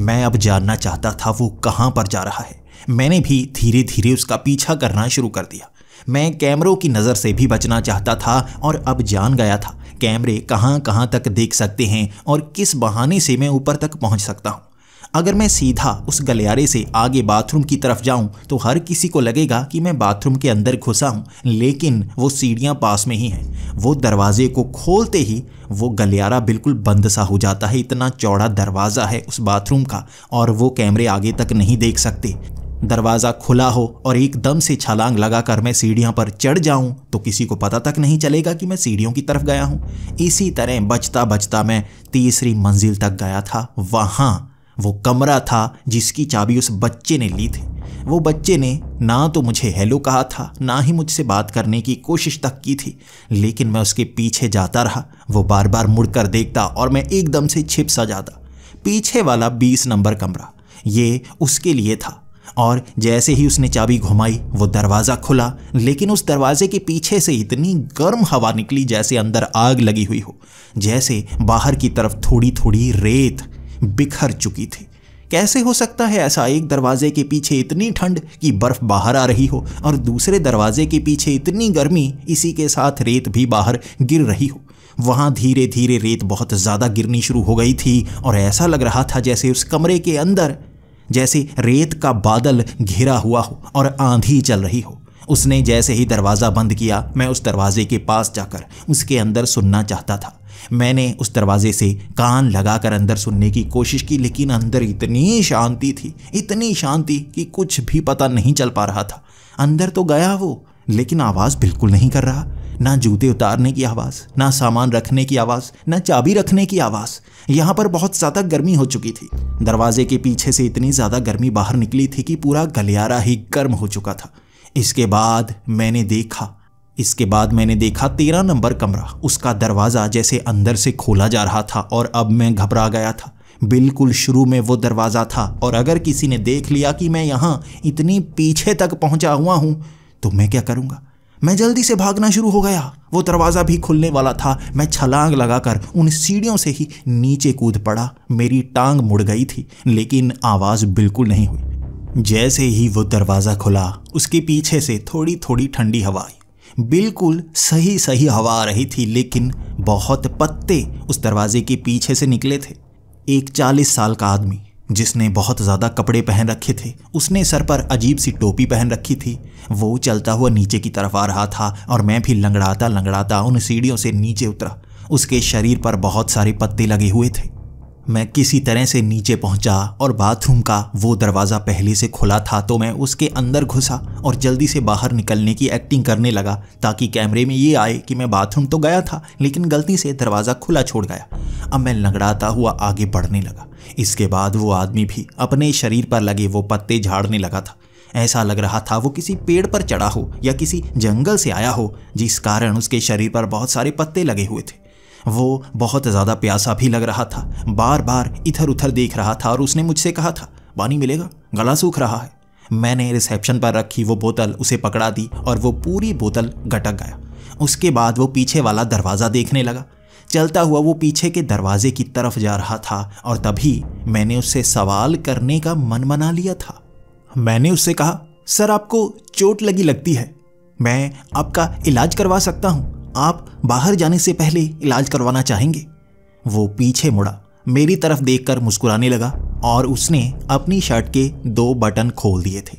मैं अब जानना चाहता था वो कहाँ पर जा रहा है मैंने भी धीरे धीरे उसका पीछा करना शुरू कर दिया मैं कैमरों की नज़र से भी बचना चाहता था और अब जान गया था कैमरे कहाँ कहाँ तक देख सकते हैं और किस बहाने से मैं ऊपर तक पहुँच सकता हूँ अगर मैं सीधा उस गलियारे से आगे बाथरूम की तरफ जाऊं तो हर किसी को लगेगा कि मैं बाथरूम के अंदर घुसा हूं लेकिन वो सीढ़ियां पास में ही हैं वो दरवाजे को खोलते ही वो गलियारा बिल्कुल बंद सा हो जाता है इतना चौड़ा दरवाज़ा है उस बाथरूम का और वो कैमरे आगे तक नहीं देख सकते दरवाज़ा खुला हो और एकदम से छलांग लगाकर मैं सीढ़ियों पर चढ़ जाऊं तो किसी को पता तक नहीं चलेगा कि मैं सीढ़ियों की तरफ गया हूं इसी तरह बचता बचता मैं तीसरी मंजिल तक गया था वहाँ वो कमरा था जिसकी चाबी उस बच्चे ने ली थी वो बच्चे ने ना तो मुझे हेलो कहा था ना ही मुझसे बात करने की कोशिश तक की थी लेकिन मैं उसके पीछे जाता रहा वो बार बार मुड़कर देखता और मैं एकदम से छिप सा जाता पीछे वाला बीस नंबर कमरा ये उसके लिए था और जैसे ही उसने चाबी घुमाई वो दरवाज़ा खुला लेकिन उस दरवाजे के पीछे से इतनी गर्म हवा निकली जैसे अंदर आग लगी हुई हो जैसे बाहर की तरफ थोड़ी थोड़ी रेत बिखर चुकी थी कैसे हो सकता है ऐसा एक दरवाजे के पीछे इतनी ठंड कि बर्फ बाहर आ रही हो और दूसरे दरवाजे के पीछे इतनी गर्मी इसी के साथ रेत भी बाहर गिर रही हो वहाँ धीरे धीरे रेत बहुत ज़्यादा गिरनी शुरू हो गई थी और ऐसा लग रहा था जैसे उस कमरे के अंदर जैसे रेत का बादल घिरा हुआ हो और आंधी चल रही हो उसने जैसे ही दरवाज़ा बंद किया मैं उस दरवाजे के पास जाकर उसके अंदर सुनना चाहता था मैंने उस दरवाजे से कान लगाकर अंदर सुनने की कोशिश की लेकिन अंदर इतनी शांति थी इतनी शांति कि कुछ भी पता नहीं चल पा रहा था अंदर तो गया वो लेकिन आवाज़ बिल्कुल नहीं कर रहा ना जूते उतारने की आवाज़ ना सामान रखने की आवाज़ ना चाबी रखने की आवाज़ यहाँ पर बहुत ज़्यादा गर्मी हो चुकी थी दरवाजे के पीछे से इतनी ज़्यादा गर्मी बाहर निकली थी कि पूरा गलियारा ही गर्म हो चुका था इसके बाद मैंने देखा इसके बाद मैंने देखा तेरह नंबर कमरा उसका दरवाज़ा जैसे अंदर से खोला जा रहा था और अब मैं घबरा गया था बिल्कुल शुरू में वो दरवाज़ा था और अगर किसी ने देख लिया कि मैं यहाँ इतनी पीछे तक पहुँचा हुआ हूँ तो मैं क्या करूँगा मैं जल्दी से भागना शुरू हो गया वो दरवाज़ा भी खुलने वाला था मैं छलांग लगाकर उन सीढ़ियों से ही नीचे कूद पड़ा मेरी टांग मुड़ गई थी लेकिन आवाज़ बिल्कुल नहीं हुई जैसे ही वो दरवाज़ा खुला उसके पीछे से थोड़ी थोड़ी ठंडी हवा आई बिल्कुल सही सही हवा आ रही थी लेकिन बहुत पत्ते उस दरवाजे के पीछे से निकले थे एक चालीस साल का आदमी जिसने बहुत ज़्यादा कपड़े पहन रखे थे उसने सर पर अजीब सी टोपी पहन रखी थी वो चलता हुआ नीचे की तरफ आ रहा था और मैं भी लंगड़ाता लंगड़ाता उन सीढ़ियों से नीचे उतरा उसके शरीर पर बहुत सारे पत्ते लगे हुए थे मैं किसी तरह से नीचे पहुंचा और बाथरूम का वो दरवाज़ा पहले से खुला था तो मैं उसके अंदर घुसा और जल्दी से बाहर निकलने की एक्टिंग करने लगा ताकि कैमरे में ये आए कि मैं बाथरूम तो गया था लेकिन गलती से दरवाज़ा खुला छोड़ गया अब मैं लंगड़ाता हुआ आगे बढ़ने लगा इसके बाद वो आदमी भी अपने शरीर पर लगे वो पत्ते झाड़ने लगा था ऐसा लग रहा था वो किसी पेड़ पर चढ़ा हो या किसी जंगल से आया हो जिस कारण उसके शरीर पर बहुत सारे पत्ते लगे हुए थे वो बहुत ज़्यादा प्यासा भी लग रहा था बार बार इधर उधर देख रहा था और उसने मुझसे कहा था पानी मिलेगा गला सूख रहा है मैंने रिसेप्शन पर रखी वो बोतल उसे पकड़ा दी और वो पूरी बोतल गटक गया उसके बाद वो पीछे वाला दरवाज़ा देखने लगा चलता हुआ वो पीछे के दरवाजे की तरफ जा रहा था और तभी मैंने उससे सवाल करने का मन मना लिया था मैंने उससे कहा सर आपको चोट लगी लगती है मैं आपका इलाज करवा सकता हूँ आप बाहर जाने से पहले इलाज करवाना चाहेंगे वो पीछे मुड़ा मेरी तरफ देखकर मुस्कुराने लगा और उसने अपनी शर्ट के दो बटन खोल दिए थे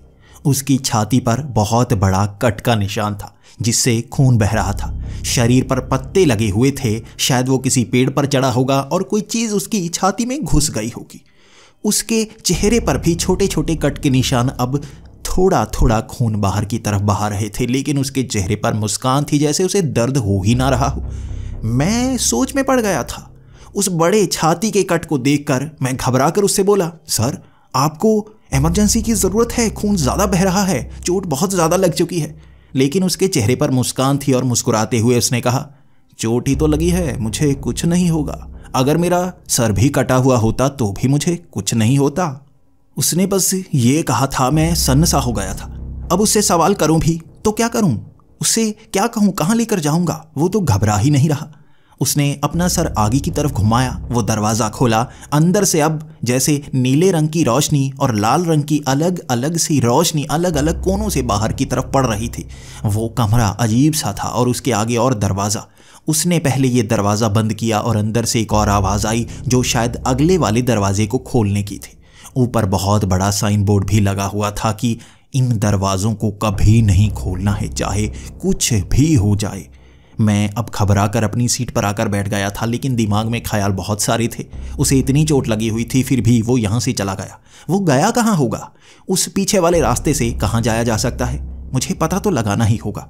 उसकी छाती पर बहुत बड़ा कट का निशान था जिससे खून बह रहा था शरीर पर पत्ते लगे हुए थे शायद वो किसी पेड़ पर चढ़ा होगा और कोई चीज़ उसकी छाती में घुस गई होगी उसके चेहरे पर भी छोटे छोटे कट के निशान अब थोड़ा थोड़ा खून बाहर की तरफ बहा रहे थे लेकिन उसके चेहरे पर मुस्कान थी जैसे उसे दर्द हो ही ना रहा हो मैं सोच में पड़ गया था उस बड़े छाती के कट को देखकर मैं घबरा कर उससे बोला सर आपको एमरजेंसी की ज़रूरत है खून ज़्यादा बह रहा है चोट बहुत ज़्यादा लग चुकी है लेकिन उसके चेहरे पर मुस्कान थी और मुस्कुराते हुए उसने कहा चोट ही तो लगी है मुझे कुछ नहीं होगा अगर मेरा सर भी कटा हुआ होता तो भी मुझे कुछ नहीं होता उसने बस ये कहा था मैं सा हो गया था अब उससे सवाल करूं भी तो क्या करूं उसे क्या कहूं कहाँ लेकर जाऊंगा वो तो घबरा ही नहीं रहा उसने अपना सर आगे की तरफ घुमाया वो दरवाज़ा खोला अंदर से अब जैसे नीले रंग की रोशनी और लाल रंग की अलग अलग सी रोशनी अलग अलग कोनों से बाहर की तरफ पड़ रही थी वो कमरा अजीब सा था और उसके आगे और दरवाज़ा उसने पहले ये दरवाज़ा बंद किया और अंदर से एक और आवाज़ आई जो शायद अगले वाले दरवाजे को खोलने की थी ऊपर बहुत बड़ा साइन बोर्ड भी लगा हुआ था कि इन दरवाज़ों को कभी नहीं खोलना है चाहे कुछ भी हो जाए मैं अब घबरा कर अपनी सीट पर आकर बैठ गया था लेकिन दिमाग में ख्याल बहुत सारे थे उसे इतनी चोट लगी हुई थी फिर भी वो यहाँ से चला गया वो गया कहाँ होगा उस पीछे वाले रास्ते से कहाँ जाया जा सकता है मुझे पता तो लगाना ही होगा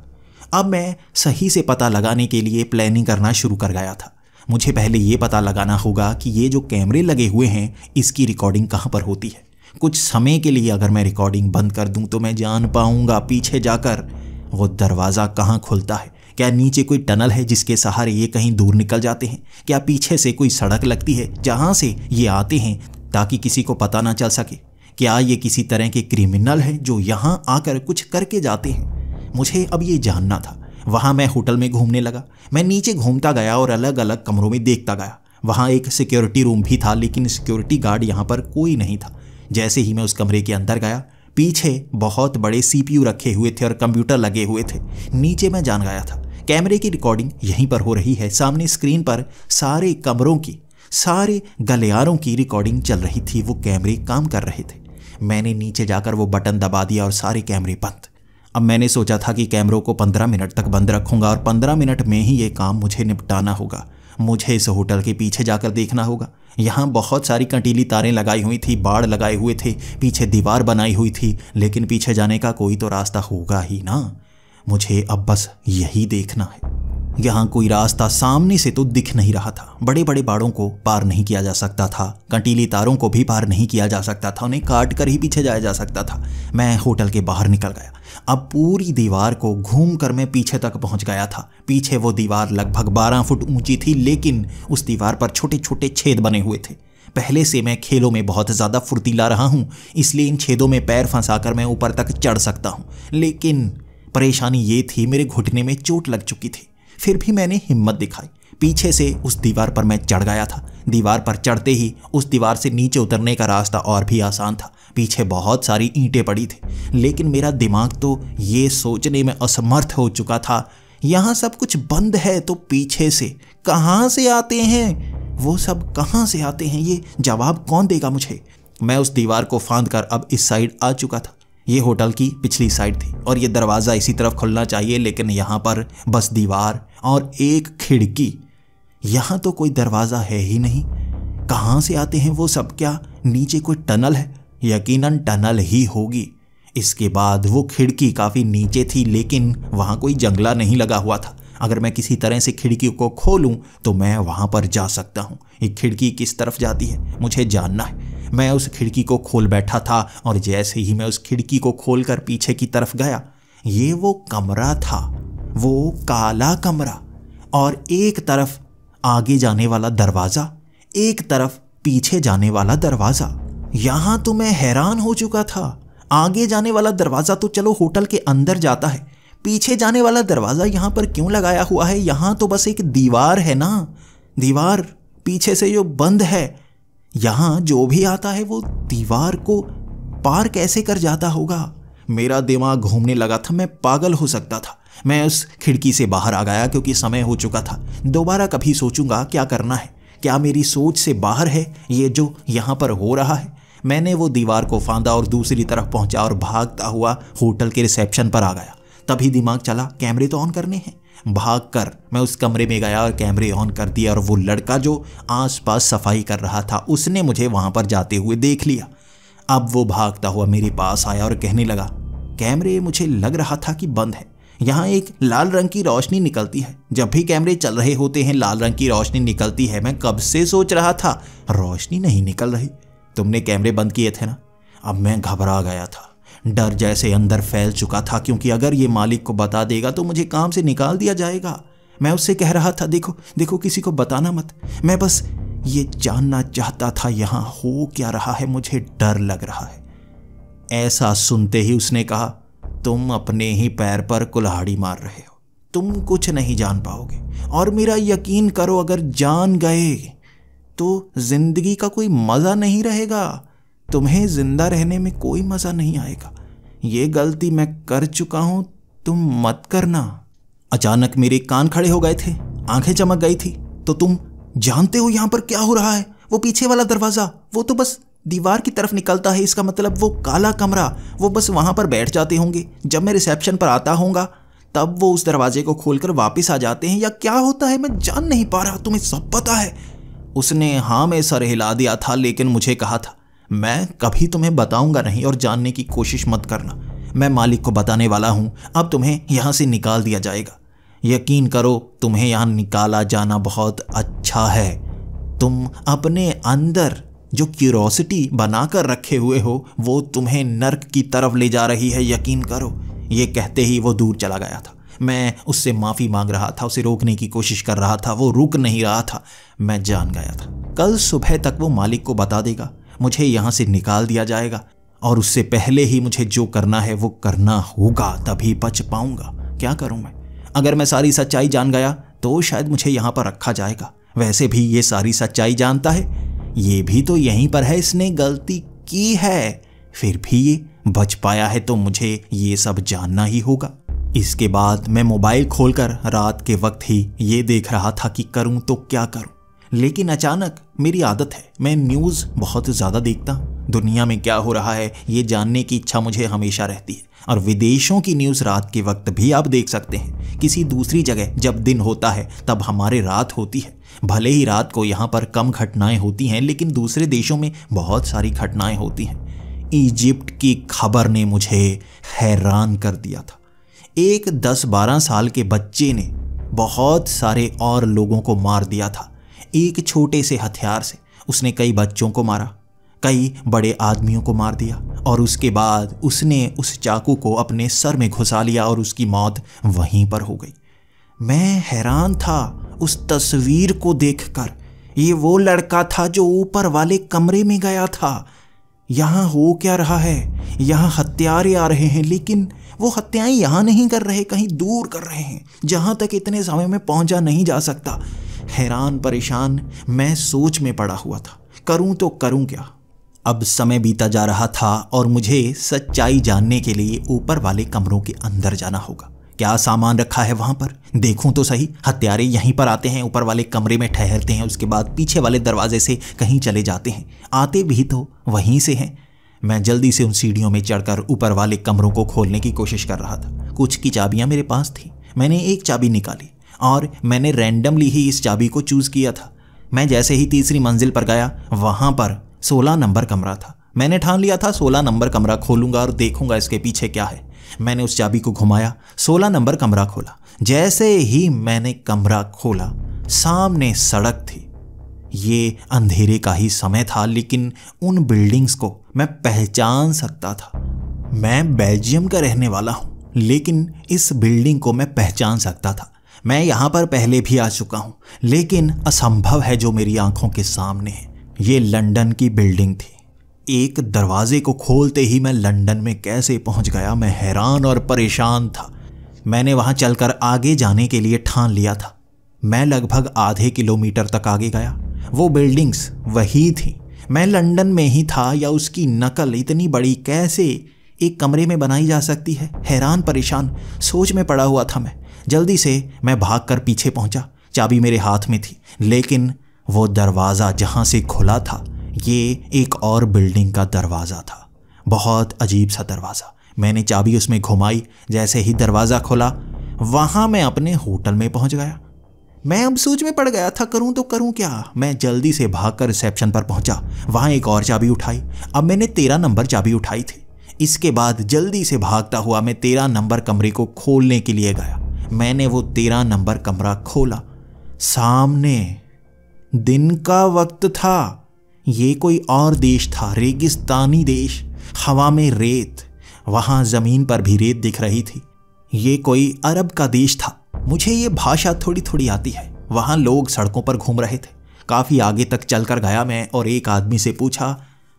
अब मैं सही से पता लगाने के लिए प्लानिंग करना शुरू कर गया था मुझे पहले ये पता लगाना होगा कि ये जो कैमरे लगे हुए हैं इसकी रिकॉर्डिंग कहाँ पर होती है कुछ समय के लिए अगर मैं रिकॉर्डिंग बंद कर दूं तो मैं जान पाऊंगा पीछे जाकर वो दरवाज़ा कहाँ खुलता है क्या नीचे कोई टनल है जिसके सहारे ये कहीं दूर निकल जाते हैं क्या पीछे से कोई सड़क लगती है जहाँ से ये आते हैं ताकि किसी को पता ना चल सके क्या ये किसी तरह के क्रिमिनल हैं जो यहाँ आकर कुछ करके जाते हैं मुझे अब ये जानना था वहाँ मैं होटल में घूमने लगा मैं नीचे घूमता गया और अलग अलग कमरों में देखता गया वहाँ एक सिक्योरिटी रूम भी था लेकिन सिक्योरिटी गार्ड यहाँ पर कोई नहीं था जैसे ही मैं उस कमरे के अंदर गया पीछे बहुत बड़े सीपीयू रखे हुए थे और कंप्यूटर लगे हुए थे नीचे मैं जान गया था कैमरे की रिकॉर्डिंग यहीं पर हो रही है सामने स्क्रीन पर सारे कमरों की सारे गलियारों की रिकॉर्डिंग चल रही थी वो कैमरे काम कर रहे थे मैंने नीचे जाकर वो बटन दबा दिया और सारे कैमरे बंद अब मैंने सोचा था कि कैमरों को पंद्रह मिनट तक बंद रखूंगा और पंद्रह मिनट में ही ये काम मुझे निपटाना होगा मुझे इस होटल के पीछे जाकर देखना होगा यहाँ बहुत सारी कंटीली तारें लगाई हुई थी बाड़ लगाए हुए थे पीछे दीवार बनाई हुई थी लेकिन पीछे जाने का कोई तो रास्ता होगा ही ना मुझे अब बस यही देखना है यहाँ कोई रास्ता सामने से तो दिख नहीं रहा था बड़े बड़े बाड़ों को पार नहीं किया जा सकता था कंटीली तारों को भी पार नहीं किया जा सकता था उन्हें काट कर ही पीछे जाया जा सकता था मैं होटल के बाहर निकल गया अब पूरी दीवार को घूम कर मैं पीछे तक पहुंच गया था पीछे वो दीवार लगभग बारह फुट ऊंची थी लेकिन उस दीवार पर छोटे छोटे छेद बने हुए थे पहले से मैं खेलों में बहुत ज़्यादा फुर्तीला रहा हूँ इसलिए इन छेदों में पैर फंसाकर मैं ऊपर तक चढ़ सकता हूँ लेकिन परेशानी ये थी मेरे घुटने में चोट लग चुकी थी फिर भी मैंने हिम्मत दिखाई पीछे से उस दीवार पर मैं चढ़ गया था दीवार पर चढ़ते ही उस दीवार से नीचे उतरने का रास्ता और भी आसान था पीछे बहुत सारी ईंटें पड़ी थी लेकिन मेरा दिमाग तो ये सोचने में असमर्थ हो चुका था यहाँ सब कुछ बंद है तो पीछे से कहाँ से आते हैं वो सब कहाँ से आते हैं ये जवाब कौन देगा मुझे मैं उस दीवार को फांद कर अब इस साइड आ चुका था ये होटल की पिछली साइड थी और ये दरवाज़ा इसी तरफ खुलना चाहिए लेकिन यहाँ पर बस दीवार और एक खिड़की यहाँ तो कोई दरवाज़ा है ही नहीं कहाँ से आते हैं वो सब क्या नीचे कोई टनल है यकीनन टनल ही होगी इसके बाद वो खिड़की काफ़ी नीचे थी लेकिन वहाँ कोई जंगला नहीं लगा हुआ था अगर मैं किसी तरह से खिड़की को खोलूं तो मैं वहाँ पर जा सकता हूँ ये खिड़की किस तरफ जाती है मुझे जानना है मैं उस खिड़की को खोल बैठा था और जैसे ही मैं उस खिड़की को खोलकर पीछे की तरफ गया ये वो कमरा था वो काला कमरा और एक तरफ आगे जाने वाला दरवाज़ा एक तरफ पीछे जाने वाला दरवाज़ा यहाँ तो मैं हैरान हो चुका था आगे जाने वाला दरवाज़ा तो चलो होटल के अंदर जाता है पीछे जाने वाला दरवाज़ा यहाँ पर क्यों लगाया हुआ है यहाँ तो बस एक दीवार है ना दीवार पीछे से जो बंद है यहाँ जो भी आता है वो दीवार को पार कैसे कर जाता होगा मेरा दिमाग घूमने लगा था मैं पागल हो सकता था मैं उस खिड़की से बाहर आ गया क्योंकि समय हो चुका था दोबारा कभी सोचूंगा क्या करना है क्या मेरी सोच से बाहर है ये जो यहाँ पर हो रहा है मैंने वो दीवार को फांदा और दूसरी तरफ पहुंचा और भागता हुआ होटल के रिसेप्शन पर आ गया तभी दिमाग चला कैमरे तो ऑन करने हैं भागकर मैं उस कमरे में गया और कैमरे ऑन कर दिया और वो लड़का जो आसपास सफाई कर रहा था उसने मुझे वहाँ पर जाते हुए देख लिया अब वो भागता हुआ मेरे पास आया और कहने लगा कैमरे मुझे लग रहा था कि बंद है यहाँ एक लाल रंग की रोशनी निकलती है जब भी कैमरे चल रहे होते हैं लाल रंग की रोशनी निकलती है मैं कब से सोच रहा था रोशनी नहीं निकल रही तुमने कैमरे बंद किए थे ना अब मैं घबरा गया था डर जैसे अंदर फैल चुका था क्योंकि अगर ये मालिक को बता देगा तो मुझे काम से निकाल दिया जाएगा मैं उससे कह रहा था देखो देखो किसी को बताना मत मैं बस ये जानना चाहता था यहाँ हो क्या रहा है मुझे डर लग रहा है ऐसा सुनते ही उसने कहा तुम अपने ही पैर पर कुल्हाड़ी मार रहे हो तुम कुछ नहीं जान पाओगे और मेरा यकीन करो अगर जान गए तो ज़िंदगी का कोई मज़ा नहीं रहेगा तुम्हें ज़िंदा रहने में कोई मज़ा नहीं आएगा ये गलती मैं कर चुका हूं तुम मत करना अचानक मेरे कान खड़े हो गए थे आंखें चमक गई थी तो तुम जानते हो यहां पर क्या हो रहा है वो पीछे वाला दरवाज़ा वो तो बस दीवार की तरफ निकलता है इसका मतलब वो काला कमरा वो बस वहां पर बैठ जाते होंगे जब मैं रिसेप्शन पर आता होऊंगा तब वो उस दरवाजे को खोलकर वापस आ जाते हैं या क्या होता है मैं जान नहीं पा रहा तुम्हें सब पता है उसने हाँ में सर हिला दिया था लेकिन मुझे कहा था मैं कभी तुम्हें बताऊंगा नहीं और जानने की कोशिश मत करना मैं मालिक को बताने वाला हूं अब तुम्हें यहाँ से निकाल दिया जाएगा यकीन करो तुम्हें यहाँ निकाला जाना बहुत अच्छा है तुम अपने अंदर जो क्यूरोसिटी बनाकर रखे हुए हो वो तुम्हें नर्क की तरफ ले जा रही है यकीन करो ये कहते ही वो दूर चला गया था मैं उससे माफ़ी मांग रहा था उसे रोकने की कोशिश कर रहा था वो रुक नहीं रहा था मैं जान गया था कल सुबह तक वो मालिक को बता देगा मुझे यहाँ से निकाल दिया जाएगा और उससे पहले ही मुझे जो करना है वो करना होगा तभी बच पाऊंगा क्या करूं मैं अगर मैं सारी सच्चाई जान गया तो शायद मुझे यहां पर रखा जाएगा वैसे भी ये सारी सच्चाई जानता है ये भी तो यहीं पर है इसने गलती की है फिर भी ये बच पाया है तो मुझे ये सब जानना ही होगा इसके बाद मैं मोबाइल खोलकर रात के वक्त ही ये देख रहा था कि करूं तो क्या करूं लेकिन अचानक मेरी आदत है मैं न्यूज़ बहुत ज़्यादा देखता हूँ दुनिया में क्या हो रहा है ये जानने की इच्छा मुझे हमेशा रहती है और विदेशों की न्यूज़ रात के वक्त भी आप देख सकते हैं किसी दूसरी जगह जब दिन होता है तब हमारे रात होती है भले ही रात को यहाँ पर कम घटनाएं होती हैं लेकिन दूसरे देशों में बहुत सारी घटनाएं होती हैं इजिप्ट की खबर ने मुझे हैरान कर दिया था एक दस बारह साल के बच्चे ने बहुत सारे और लोगों को मार दिया था एक छोटे से हथियार से उसने कई बच्चों को मारा कई बड़े आदमियों को मार दिया और उसके बाद उसने उस चाकू को अपने सर में घुसा लिया और उसकी मौत वहीं पर हो गई मैं हैरान था उस तस्वीर को देखकर ये वो लड़का था जो ऊपर वाले कमरे में गया था यहाँ हो क्या रहा है यहाँ हत्यारे आ रहे हैं लेकिन वो हत्याएं यहाँ नहीं कर रहे कहीं दूर कर रहे हैं जहाँ तक इतने समय में पहुँचा नहीं जा सकता हैरान परेशान मैं सोच में पड़ा हुआ था करूं तो करूं क्या अब समय बीता जा रहा था और मुझे सच्चाई जानने के लिए ऊपर वाले कमरों के अंदर जाना होगा क्या सामान रखा है वहां पर देखूं तो सही हत्यारे यहीं पर आते हैं ऊपर वाले कमरे में ठहरते हैं उसके बाद पीछे वाले दरवाजे से कहीं चले जाते हैं आते भी तो वहीं से हैं मैं जल्दी से उन सीढ़ियों में चढ़कर ऊपर वाले कमरों को खोलने की कोशिश कर रहा था कुछ की चाबियां मेरे पास थी मैंने एक चाबी निकाली और मैंने रैंडमली ही इस चाबी को चूज़ किया था मैं जैसे ही तीसरी मंजिल पर गया वहाँ पर सोलह नंबर कमरा था मैंने ठान लिया था सोलह नंबर कमरा खोलूंगा और देखूंगा इसके पीछे क्या है मैंने उस चाबी को घुमाया सोलह नंबर कमरा खोला जैसे ही मैंने कमरा खोला सामने सड़क थी ये अंधेरे का ही समय था लेकिन उन बिल्डिंग्स को मैं पहचान सकता था मैं बेल्जियम का रहने वाला हूँ लेकिन इस बिल्डिंग को मैं पहचान सकता था मैं यहाँ पर पहले भी आ चुका हूँ लेकिन असंभव है जो मेरी आंखों के सामने है ये लंदन की बिल्डिंग थी एक दरवाजे को खोलते ही मैं लंदन में कैसे पहुंच गया मैं हैरान और परेशान था मैंने वहां चलकर आगे जाने के लिए ठान लिया था मैं लगभग आधे किलोमीटर तक आगे गया वो बिल्डिंग्स वही थी मैं लंदन में ही था या उसकी नकल इतनी बड़ी कैसे एक कमरे में बनाई जा सकती है हैरान परेशान सोच में पड़ा हुआ था मैं जल्दी से मैं कर पीछे पहुंचा चाबी मेरे हाथ में थी लेकिन वो दरवाज़ा जहाँ से खुला था ये एक और बिल्डिंग का दरवाज़ा था बहुत अजीब सा दरवाज़ा मैंने चाबी उसमें घुमाई जैसे ही दरवाज़ा खोला वहाँ मैं अपने होटल में पहुँच गया मैं अब सूझ में पड़ गया था करूं तो करूं क्या मैं जल्दी से भागकर रिसेप्शन पर पहुंचा वहां एक और चाबी उठाई अब मैंने तेरह नंबर चाबी उठाई थी इसके बाद जल्दी से भागता हुआ मैं तेरह नंबर कमरे को खोलने के लिए गया मैंने वो तेरह नंबर कमरा खोला सामने दिन का वक्त था ये कोई और देश था रेगिस्तानी देश हवा में रेत वहां ज़मीन पर भी रेत दिख रही थी ये कोई अरब का देश था मुझे ये भाषा थोड़ी थोड़ी आती है वहां लोग सड़कों पर घूम रहे थे काफ़ी आगे तक चलकर गया मैं और एक आदमी से पूछा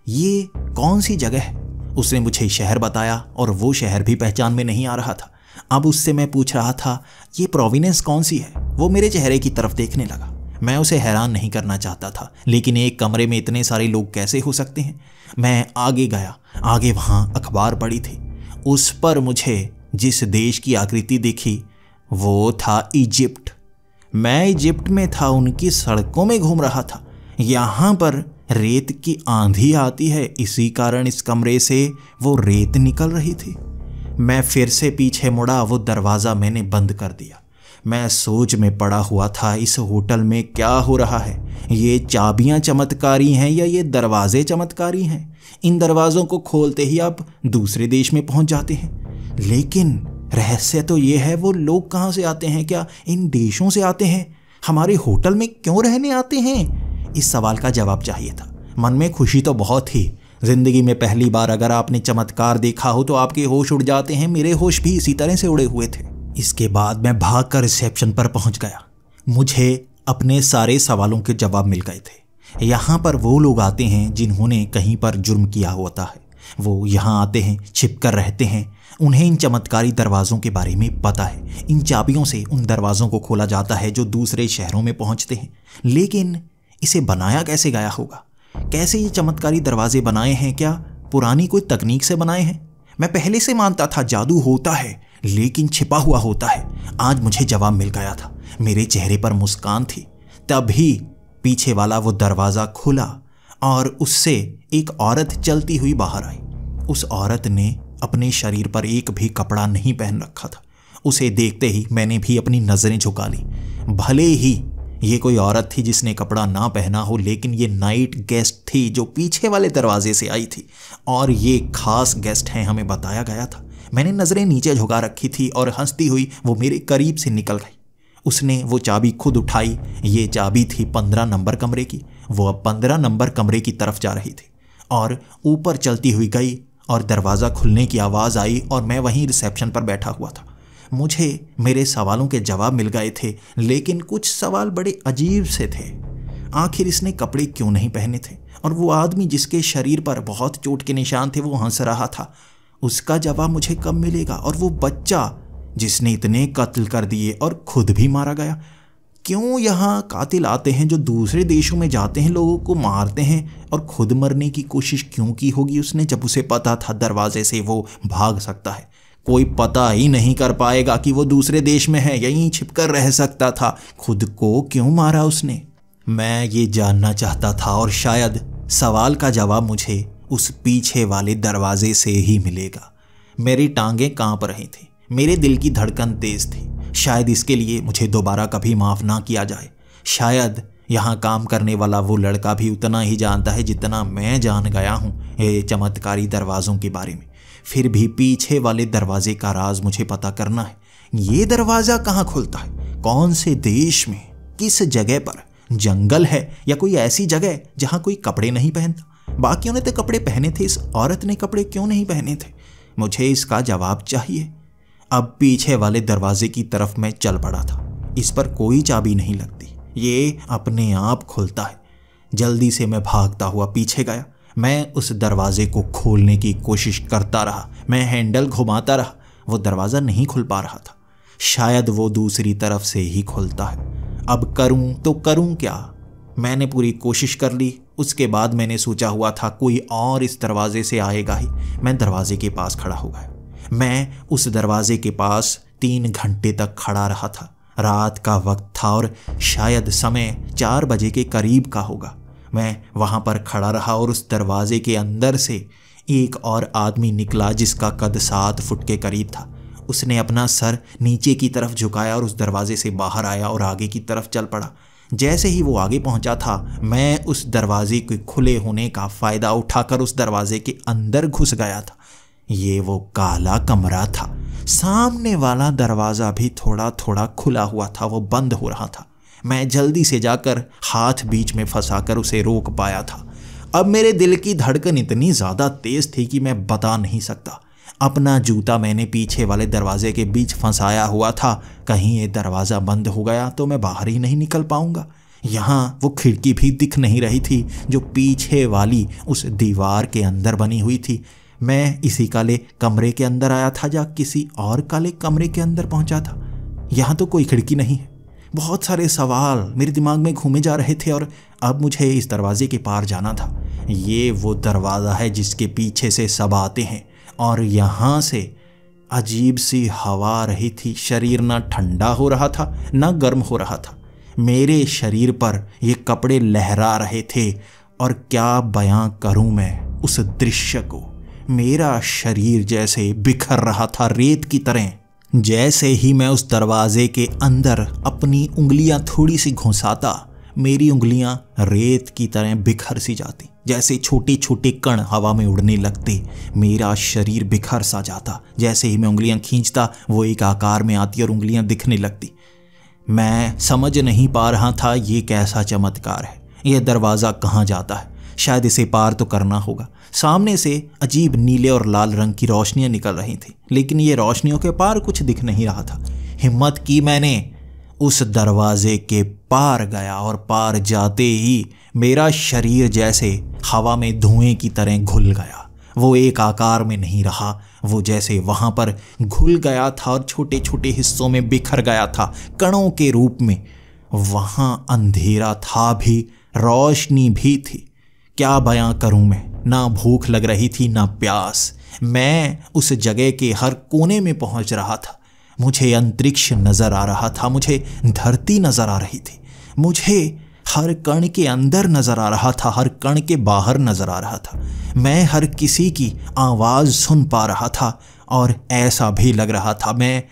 ये कौन सी जगह है उसने मुझे शहर बताया और वो शहर भी पहचान में नहीं आ रहा था अब उससे मैं पूछ रहा था ये प्रोविनेंस कौन सी है वो मेरे चेहरे की तरफ देखने लगा मैं उसे हैरान नहीं करना चाहता था लेकिन एक कमरे में इतने सारे लोग कैसे हो सकते हैं मैं आगे गया आगे वहाँ अखबार पड़ी थी उस पर मुझे जिस देश की आकृति देखी वो था इजिप्ट मैं इजिप्ट में था उनकी सड़कों में घूम रहा था यहाँ पर रेत की आंधी आती है इसी कारण इस कमरे से वो रेत निकल रही थी मैं फिर से पीछे मुड़ा वो दरवाज़ा मैंने बंद कर दिया मैं सोच में पड़ा हुआ था इस होटल में क्या हो रहा है ये चाबियां चमत्कारी हैं या ये दरवाजे चमत्कारी हैं इन दरवाज़ों को खोलते ही आप दूसरे देश में पहुंच जाते हैं लेकिन रहस्य तो ये है वो लोग कहाँ से आते हैं क्या इन देशों से आते हैं हमारे होटल में क्यों रहने आते हैं इस सवाल का जवाब चाहिए था मन में खुशी तो बहुत थी ज़िंदगी में पहली बार अगर आपने चमत्कार देखा हो तो आपके होश उड़ जाते हैं मेरे होश भी इसी तरह से उड़े हुए थे इसके बाद मैं भाग कर रिसेप्शन पर पहुंच गया मुझे अपने सारे सवालों के जवाब मिल गए थे यहाँ पर वो लोग आते हैं जिन्होंने कहीं पर जुर्म किया होता है वो यहाँ आते हैं छिप कर रहते हैं उन्हें इन चमत्कारी दरवाज़ों के बारे में पता है इन चाबियों से उन दरवाज़ों को खोला जाता है जो दूसरे शहरों में पहुँचते हैं लेकिन इसे बनाया कैसे गया होगा कैसे ये चमत्कारी दरवाजे बनाए हैं क्या पुरानी कोई तकनीक से बनाए हैं मैं पहले से मानता था जादू होता है लेकिन छिपा हुआ होता है आज मुझे जवाब मिल गया था मेरे चेहरे पर मुस्कान थी तभी पीछे वाला वो दरवाज़ा खुला और उससे एक औरत चलती हुई बाहर आई उस औरत ने अपने शरीर पर एक भी कपड़ा नहीं पहन रखा था उसे देखते ही मैंने भी अपनी नज़रें झुका ली भले ही ये कोई औरत थी जिसने कपड़ा ना पहना हो लेकिन ये नाइट गेस्ट थी जो पीछे वाले दरवाजे से आई थी और ये खास गेस्ट हैं हमें बताया गया था मैंने नज़रें नीचे झुका रखी थी और हंसती हुई वो मेरे करीब से निकल गई उसने वो चाबी खुद उठाई ये चाबी थी पंद्रह नंबर कमरे की वो अब पंद्रह नंबर कमरे की तरफ जा रही थी और ऊपर चलती हुई गई और दरवाज़ा खुलने की आवाज़ आई और मैं वहीं रिसेप्शन पर बैठा हुआ था मुझे मेरे सवालों के जवाब मिल गए थे लेकिन कुछ सवाल बड़े अजीब से थे आखिर इसने कपड़े क्यों नहीं पहने थे और वो आदमी जिसके शरीर पर बहुत चोट के निशान थे वो हंस रहा था उसका जवाब मुझे कब मिलेगा और वो बच्चा जिसने इतने कत्ल कर दिए और खुद भी मारा गया क्यों यहाँ कातिल आते हैं जो दूसरे देशों में जाते हैं लोगों को मारते हैं और खुद मरने की कोशिश क्यों की होगी उसने जब उसे पता था दरवाजे से वो भाग सकता है कोई पता ही नहीं कर पाएगा कि वो दूसरे देश में है यहीं छिपकर रह सकता था खुद को क्यों मारा उसने मैं ये जानना चाहता था और शायद सवाल का जवाब मुझे उस पीछे वाले दरवाजे से ही मिलेगा मेरी टांगें कांप रही थी मेरे दिल की धड़कन तेज थी शायद इसके लिए मुझे दोबारा कभी माफ़ ना किया जाए शायद यहाँ काम करने वाला वो लड़का भी उतना ही जानता है जितना मैं जान गया हूँ ये चमत्कारी दरवाज़ों के बारे में फिर भी पीछे वाले दरवाजे का राज मुझे पता करना है ये दरवाज़ा कहाँ खुलता है कौन से देश में किस जगह पर जंगल है या कोई ऐसी जगह जहाँ कोई कपड़े नहीं पहनता बाकियों ने तो कपड़े पहने थे इस औरत ने कपड़े क्यों नहीं पहने थे मुझे इसका जवाब चाहिए अब पीछे वाले दरवाजे की तरफ मैं चल पड़ा था इस पर कोई चाबी नहीं लगती ये अपने आप खुलता है जल्दी से मैं भागता हुआ पीछे गया मैं उस दरवाजे को खोलने की कोशिश करता रहा मैं हैंडल घुमाता रहा वो दरवाज़ा नहीं खुल पा रहा था शायद वो दूसरी तरफ से ही खुलता है अब करूं तो करूं क्या मैंने पूरी कोशिश कर ली उसके बाद मैंने सोचा हुआ था कोई और इस दरवाजे से आएगा ही मैं दरवाजे के पास खड़ा हो गया मैं उस दरवाजे के पास तीन घंटे तक खड़ा रहा था रात का वक्त था और शायद समय चार बजे के करीब का होगा मैं वहाँ पर खड़ा रहा और उस दरवाजे के अंदर से एक और आदमी निकला जिसका कद सात फुट के करीब था उसने अपना सर नीचे की तरफ झुकाया और उस दरवाजे से बाहर आया और आगे की तरफ चल पड़ा जैसे ही वो आगे पहुंचा था मैं उस दरवाजे के खुले होने का फ़ायदा उठाकर उस दरवाजे के अंदर घुस गया था ये वो काला कमरा था सामने वाला दरवाज़ा भी थोड़ा थोड़ा खुला हुआ था वो बंद हो रहा था मैं जल्दी से जाकर हाथ बीच में फंसाकर उसे रोक पाया था अब मेरे दिल की धड़कन इतनी ज़्यादा तेज़ थी कि मैं बता नहीं सकता अपना जूता मैंने पीछे वाले दरवाजे के बीच फंसाया हुआ था कहीं ये दरवाज़ा बंद हो गया तो मैं बाहर ही नहीं निकल पाऊंगा यहाँ वो खिड़की भी दिख नहीं रही थी जो पीछे वाली उस दीवार के अंदर बनी हुई थी मैं इसी काले कमरे के अंदर आया था या किसी और काले कमरे के अंदर पहुंचा था यहाँ तो कोई खिड़की नहीं है बहुत सारे सवाल मेरे दिमाग में घूमे जा रहे थे और अब मुझे इस दरवाजे के पार जाना था ये वो दरवाज़ा है जिसके पीछे से सब आते हैं और यहाँ से अजीब सी हवा रही थी शरीर ना ठंडा हो रहा था ना गर्म हो रहा था मेरे शरीर पर ये कपड़े लहरा रहे थे और क्या बयां करूं मैं उस दृश्य को मेरा शरीर जैसे बिखर रहा था रेत की तरह जैसे ही मैं उस दरवाजे के अंदर अपनी उंगलियां थोड़ी सी घुसाता मेरी उंगलियां रेत की तरह बिखर सी जाती जैसे छोटे छोटे कण हवा में उड़ने लगते मेरा शरीर बिखर सा जाता जैसे ही मैं उंगलियां खींचता वो एक आकार में आती और उंगलियां दिखने लगती मैं समझ नहीं पा रहा था ये कैसा चमत्कार है यह दरवाज़ा कहाँ जाता है शायद इसे पार तो करना होगा सामने से अजीब नीले और लाल रंग की रोशनियां निकल रही थी लेकिन ये रोशनियों के पार कुछ दिख नहीं रहा था हिम्मत की मैंने उस दरवाजे के पार गया और पार जाते ही मेरा शरीर जैसे हवा में धुएं की तरह घुल गया वो एक आकार में नहीं रहा वो जैसे वहाँ पर घुल गया था और छोटे छोटे हिस्सों में बिखर गया था कणों के रूप में वहाँ अंधेरा था भी रोशनी भी थी क्या बयां करूँ मैं ना भूख लग रही थी ना प्यास मैं उस जगह के हर कोने में पहुंच रहा था मुझे अंतरिक्ष नज़र आ रहा था मुझे धरती नज़र आ रही थी मुझे हर कण के अंदर नज़र आ रहा था हर कण के बाहर नज़र आ रहा था मैं हर किसी की आवाज़ सुन पा रहा था और ऐसा भी लग रहा था मैं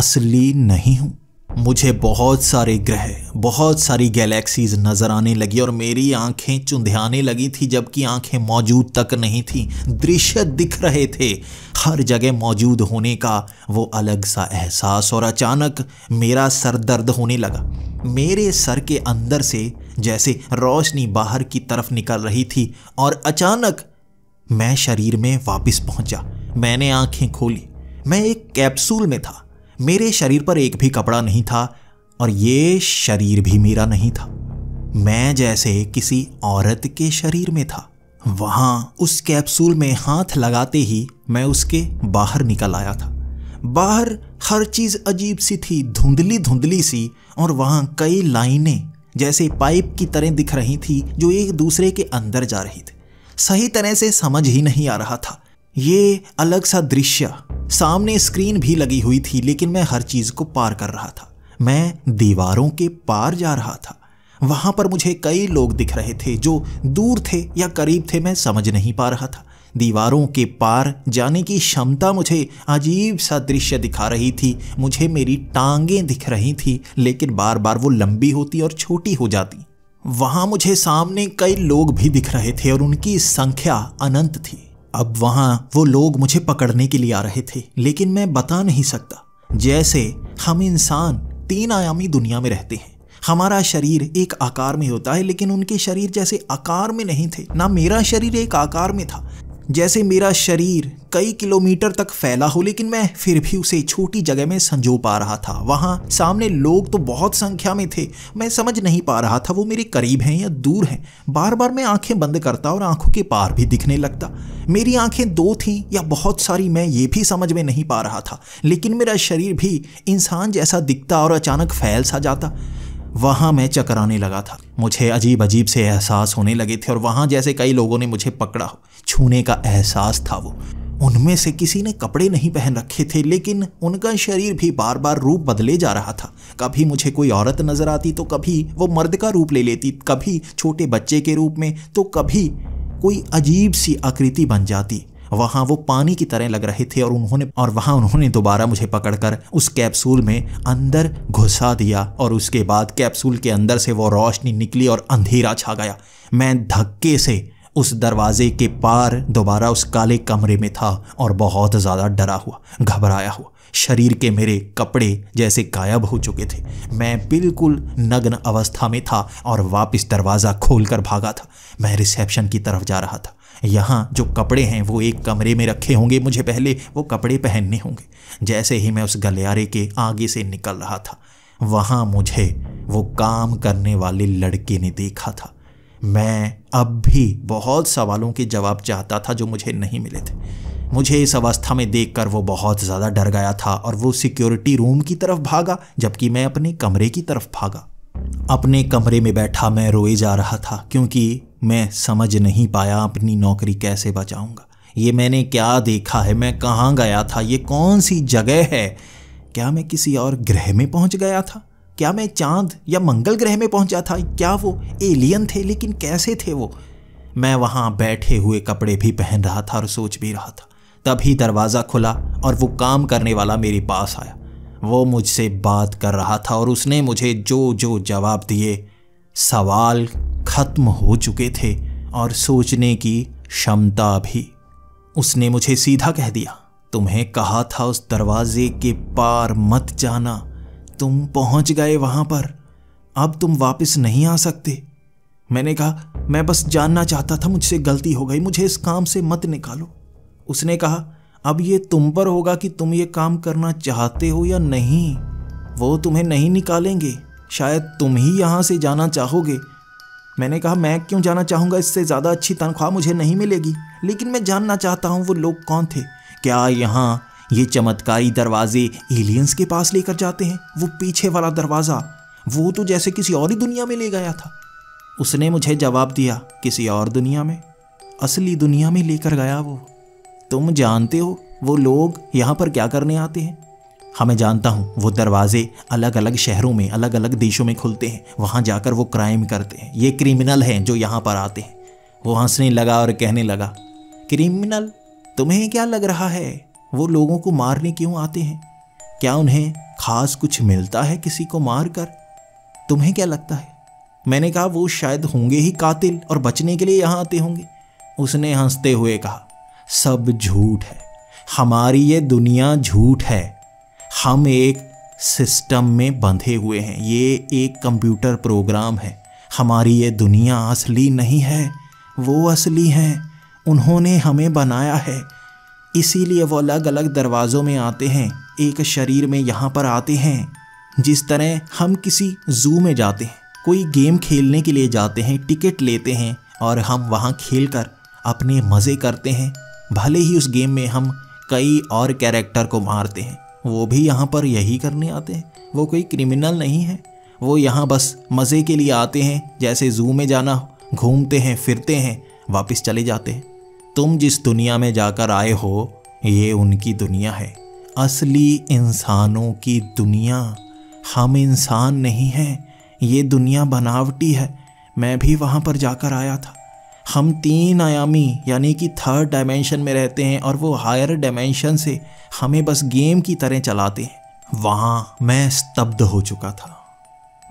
असली नहीं हूँ मुझे बहुत सारे ग्रह बहुत सारी गैलेक्सीज नज़र आने लगी और मेरी आंखें चुंध्याने लगी थी जबकि आंखें मौजूद तक नहीं थी दृश्य दिख रहे थे हर जगह मौजूद होने का वो अलग सा एहसास और अचानक मेरा सर दर्द होने लगा मेरे सर के अंदर से जैसे रोशनी बाहर की तरफ निकल रही थी और अचानक मैं शरीर में वापस पहुंचा मैंने आंखें खोली मैं एक कैप्सूल में था मेरे शरीर पर एक भी कपड़ा नहीं था और ये शरीर भी मेरा नहीं था मैं जैसे किसी औरत के शरीर में था वहाँ उस कैप्सूल में हाथ लगाते ही मैं उसके बाहर निकल आया था बाहर हर चीज़ अजीब सी थी धुंधली धुंधली सी और वहाँ कई लाइनें जैसे पाइप की तरह दिख रही थी जो एक दूसरे के अंदर जा रही थी सही तरह से समझ ही नहीं आ रहा था ये अलग सा दृश्य सामने स्क्रीन भी लगी हुई थी लेकिन मैं हर चीज को पार कर रहा था मैं दीवारों के पार जा रहा था वहां पर मुझे कई लोग दिख रहे थे जो दूर थे या करीब थे मैं समझ नहीं पा रहा था दीवारों के पार जाने की क्षमता मुझे अजीब सा दृश्य दिखा रही थी मुझे मेरी टांगें दिख रही थी लेकिन बार बार वो लंबी होती और छोटी हो जाती वहां मुझे सामने कई लोग भी दिख रहे थे और उनकी संख्या अनंत थी अब वहां वो लोग मुझे पकड़ने के लिए आ रहे थे लेकिन मैं बता नहीं सकता जैसे हम इंसान तीन आयामी दुनिया में रहते हैं हमारा शरीर एक आकार में होता है लेकिन उनके शरीर जैसे आकार में नहीं थे ना मेरा शरीर एक आकार में था जैसे मेरा शरीर कई किलोमीटर तक फैला हो लेकिन मैं फिर भी उसे छोटी जगह में संजो पा रहा था वहाँ सामने लोग तो बहुत संख्या में थे मैं समझ नहीं पा रहा था वो मेरे करीब हैं या दूर हैं बार बार मैं आंखें बंद करता और आंखों के पार भी दिखने लगता मेरी आंखें दो थीं या बहुत सारी मैं ये भी समझ में नहीं पा रहा था लेकिन मेरा शरीर भी इंसान जैसा दिखता और अचानक फैल सा जाता वहाँ मैं चकराने लगा था मुझे अजीब अजीब से एहसास होने लगे थे और वहाँ जैसे कई लोगों ने मुझे पकड़ा हो छूने का एहसास था वो उनमें से किसी ने कपड़े नहीं पहन रखे थे लेकिन उनका शरीर भी बार बार रूप बदले जा रहा था कभी मुझे कोई औरत नजर आती तो कभी वो मर्द का रूप ले लेती कभी छोटे बच्चे के रूप में तो कभी कोई अजीब सी आकृति बन जाती वहाँ वो पानी की तरह लग रहे थे और उन्होंने और वहाँ उन्होंने दोबारा मुझे पकड़कर उस कैप्सूल में अंदर घुसा दिया और उसके बाद कैप्सूल के अंदर से वो रोशनी निकली और अंधेरा छा गया मैं धक्के से उस दरवाजे के पार दोबारा उस काले कमरे में था और बहुत ज़्यादा डरा हुआ घबराया हुआ शरीर के मेरे कपड़े जैसे गायब हो चुके थे मैं बिल्कुल नग्न अवस्था में था और वापस दरवाज़ा खोलकर भागा था मैं रिसेप्शन की तरफ जा रहा था यहाँ जो कपड़े हैं वो एक कमरे में रखे होंगे मुझे पहले वो कपड़े पहनने होंगे जैसे ही मैं उस गलियारे के आगे से निकल रहा था वहाँ मुझे वो काम करने वाले लड़के ने देखा था मैं अब भी बहुत सवालों के जवाब चाहता था जो मुझे नहीं मिले थे मुझे इस अवस्था में देखकर वो बहुत ज़्यादा डर गया था और वो सिक्योरिटी रूम की तरफ भागा जबकि मैं अपने कमरे की तरफ भागा अपने कमरे में बैठा मैं रोए जा रहा था क्योंकि मैं समझ नहीं पाया अपनी नौकरी कैसे बचाऊंगा ये मैंने क्या देखा है मैं कहाँ गया था ये कौन सी जगह है क्या मैं किसी और ग्रह में पहुंच गया था क्या मैं चांद या मंगल ग्रह में पहुंचा था क्या वो एलियन थे लेकिन कैसे थे वो मैं वहां बैठे हुए कपड़े भी पहन रहा था और सोच भी रहा था तभी दरवाज़ा खुला और वो काम करने वाला मेरे पास आया वो मुझसे बात कर रहा था और उसने मुझे जो जो जवाब दिए सवाल खत्म हो चुके थे और सोचने की क्षमता भी उसने मुझे सीधा कह दिया तुम्हें कहा था उस दरवाजे के पार मत जाना तुम पहुंच गए वहां पर अब तुम वापस नहीं आ सकते मैंने कहा मैं बस जानना चाहता था मुझसे गलती हो गई मुझे इस काम से मत निकालो उसने कहा अब ये तुम पर होगा कि तुम ये काम करना चाहते हो या नहीं वो तुम्हें नहीं निकालेंगे शायद तुम ही यहाँ से जाना चाहोगे मैंने कहा मैं क्यों जाना चाहूँगा इससे ज़्यादा अच्छी तनख्वाह मुझे नहीं मिलेगी लेकिन मैं जानना चाहता हूँ वो लोग कौन थे क्या यहाँ ये चमत्कारी दरवाजे एलियंस के पास लेकर जाते हैं वो पीछे वाला दरवाज़ा वो तो जैसे किसी और ही दुनिया में ले गया था उसने मुझे जवाब दिया किसी और दुनिया में असली दुनिया में लेकर गया वो तुम जानते हो वो लोग यहाँ पर क्या करने आते हैं हमें हाँ, जानता हूँ वो दरवाजे अलग अलग शहरों में अलग अलग देशों में खुलते हैं वहाँ जाकर वो क्राइम करते हैं ये क्रिमिनल हैं जो यहाँ पर आते हैं वो हंसने लगा और कहने लगा क्रिमिनल तुम्हें क्या लग रहा है वो लोगों को मारने क्यों आते हैं क्या उन्हें खास कुछ मिलता है किसी को मार कर तुम्हें क्या लगता है मैंने कहा वो शायद होंगे ही कातिल और बचने के लिए यहाँ आते होंगे उसने हंसते हुए कहा सब झूठ है हमारी ये दुनिया झूठ है हम एक सिस्टम में बंधे हुए हैं ये एक कंप्यूटर प्रोग्राम है हमारी ये दुनिया असली नहीं है वो असली हैं उन्होंने हमें बनाया है इसीलिए वो अलग अलग दरवाज़ों में आते हैं एक शरीर में यहाँ पर आते हैं जिस तरह हम किसी जू में जाते हैं कोई गेम खेलने के लिए जाते हैं टिकट लेते हैं और हम वहाँ खेल कर अपने मज़े करते हैं भले ही उस गेम में हम कई और कैरेक्टर को मारते हैं वो भी यहाँ पर यही करने आते हैं वो कोई क्रिमिनल नहीं है वो यहाँ बस मज़े के लिए आते हैं जैसे जू में जाना घूमते हैं फिरते हैं वापस चले जाते हैं तुम जिस दुनिया में जाकर आए हो ये उनकी दुनिया है असली इंसानों की दुनिया हम इंसान नहीं हैं ये दुनिया बनावटी है मैं भी वहाँ पर जाकर आया था हम तीन आयामी यानी कि थर्ड डायमेंशन में रहते हैं और वो हायर डायमेंशन से हमें बस गेम की तरह चलाते हैं वहाँ मैं स्तब्ध हो चुका था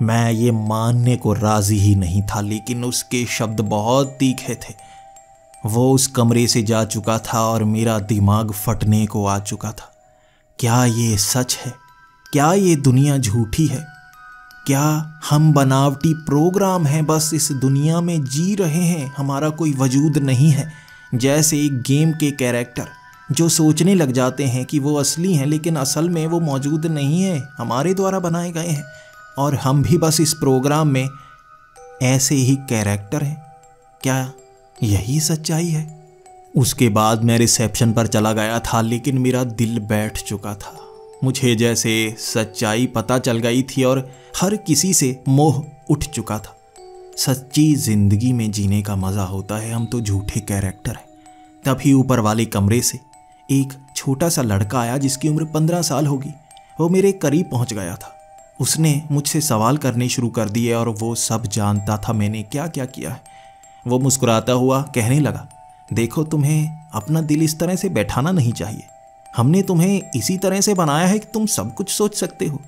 मैं ये मानने को राज़ी ही नहीं था लेकिन उसके शब्द बहुत तीखे थे वो उस कमरे से जा चुका था और मेरा दिमाग फटने को आ चुका था क्या ये सच है क्या ये दुनिया झूठी है क्या हम बनावटी प्रोग्राम हैं बस इस दुनिया में जी रहे हैं हमारा कोई वजूद नहीं है जैसे एक गेम के कैरेक्टर जो सोचने लग जाते हैं कि वो असली हैं लेकिन असल में वो मौजूद नहीं है हमारे द्वारा बनाए गए हैं और हम भी बस इस प्रोग्राम में ऐसे ही कैरेक्टर हैं क्या यही सच्चाई है उसके बाद मैं रिसेप्शन पर चला गया था लेकिन मेरा दिल बैठ चुका था मुझे जैसे सच्चाई पता चल गई थी और हर किसी से मोह उठ चुका था सच्ची जिंदगी में जीने का मज़ा होता है हम तो झूठे कैरेक्टर हैं तभी ऊपर वाले कमरे से एक छोटा सा लड़का आया जिसकी उम्र पंद्रह साल होगी वो मेरे करीब पहुंच गया था उसने मुझसे सवाल करने शुरू कर दिए और वो सब जानता था मैंने क्या क्या किया है वो मुस्कुराता हुआ कहने लगा देखो तुम्हें अपना दिल इस तरह से बैठाना नहीं चाहिए हमने तुम्हें इसी तरह से बनाया है कि तुम सब कुछ सोच सकते हो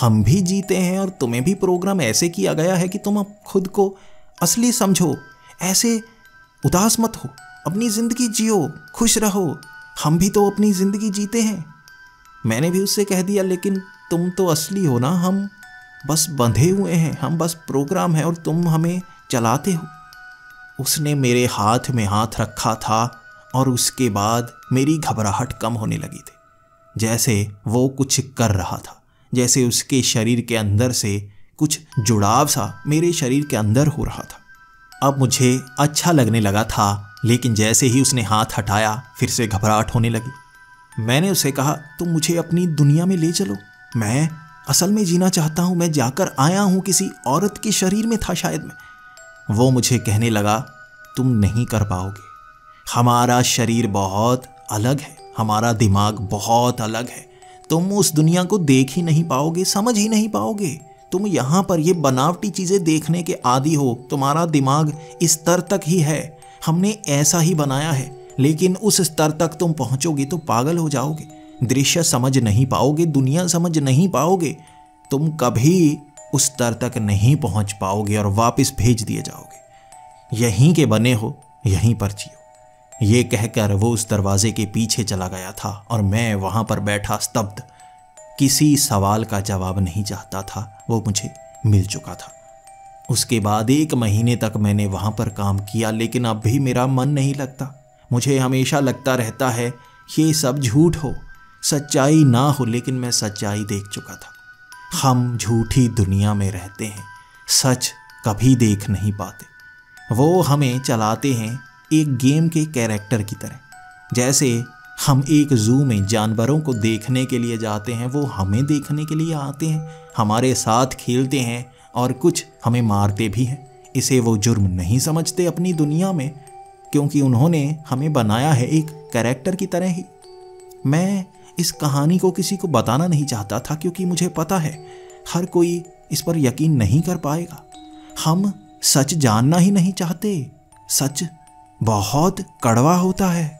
हम भी जीते हैं और तुम्हें भी प्रोग्राम ऐसे किया गया है कि तुम अब खुद को असली समझो ऐसे उदास मत हो अपनी ज़िंदगी जियो खुश रहो हम भी तो अपनी ज़िंदगी जीते हैं मैंने भी उससे कह दिया लेकिन तुम तो असली हो ना हम बस बंधे हुए हैं हम बस प्रोग्राम हैं और तुम हमें चलाते हो उसने मेरे हाथ में हाथ रखा था और उसके बाद मेरी घबराहट कम होने लगी थी जैसे वो कुछ कर रहा था जैसे उसके शरीर के अंदर से कुछ जुड़ाव सा मेरे शरीर के अंदर हो रहा था अब मुझे अच्छा लगने लगा था लेकिन जैसे ही उसने हाथ हटाया फिर से घबराहट होने लगी मैंने उसे कहा तुम मुझे अपनी दुनिया में ले चलो मैं असल में जीना चाहता हूँ मैं जाकर आया हूँ किसी औरत के शरीर में था शायद मैं वो मुझे कहने लगा तुम नहीं कर पाओगे हमारा शरीर बहुत अलग है हमारा दिमाग बहुत अलग है तुम उस दुनिया को देख ही नहीं पाओगे समझ ही नहीं पाओगे तुम यहाँ पर ये बनावटी चीज़ें देखने के आदि हो तुम्हारा दिमाग इस स्तर तक ही है हमने ऐसा ही बनाया है लेकिन उस स्तर तक तुम पहुँचोगे तो पागल हो जाओगे दृश्य समझ नहीं पाओगे दुनिया समझ नहीं पाओगे तुम कभी उस स्तर तक नहीं पहुंच पाओगे और वापस भेज दिए जाओगे यहीं के बने हो यहीं पर जियो ये कहकर वो उस दरवाजे के पीछे चला गया था और मैं वहां पर बैठा स्तब्ध किसी सवाल का जवाब नहीं चाहता था वो मुझे मिल चुका था उसके बाद एक महीने तक मैंने वहां पर काम किया लेकिन अब भी मेरा मन नहीं लगता मुझे हमेशा लगता रहता है ये सब झूठ हो सच्चाई ना हो लेकिन मैं सच्चाई देख चुका था हम झूठी दुनिया में रहते हैं सच कभी देख नहीं पाते वो हमें चलाते हैं एक गेम के कैरेक्टर की तरह जैसे हम एक जू में जानवरों को देखने के लिए जाते हैं वो हमें देखने के लिए आते हैं हमारे साथ खेलते हैं और कुछ हमें मारते भी हैं इसे वो जुर्म नहीं समझते अपनी दुनिया में क्योंकि उन्होंने हमें बनाया है एक कैरेक्टर की तरह ही मैं इस कहानी को किसी को बताना नहीं चाहता था क्योंकि मुझे पता है हर कोई इस पर यकीन नहीं कर पाएगा हम सच जानना ही नहीं चाहते सच बहुत कड़वा होता है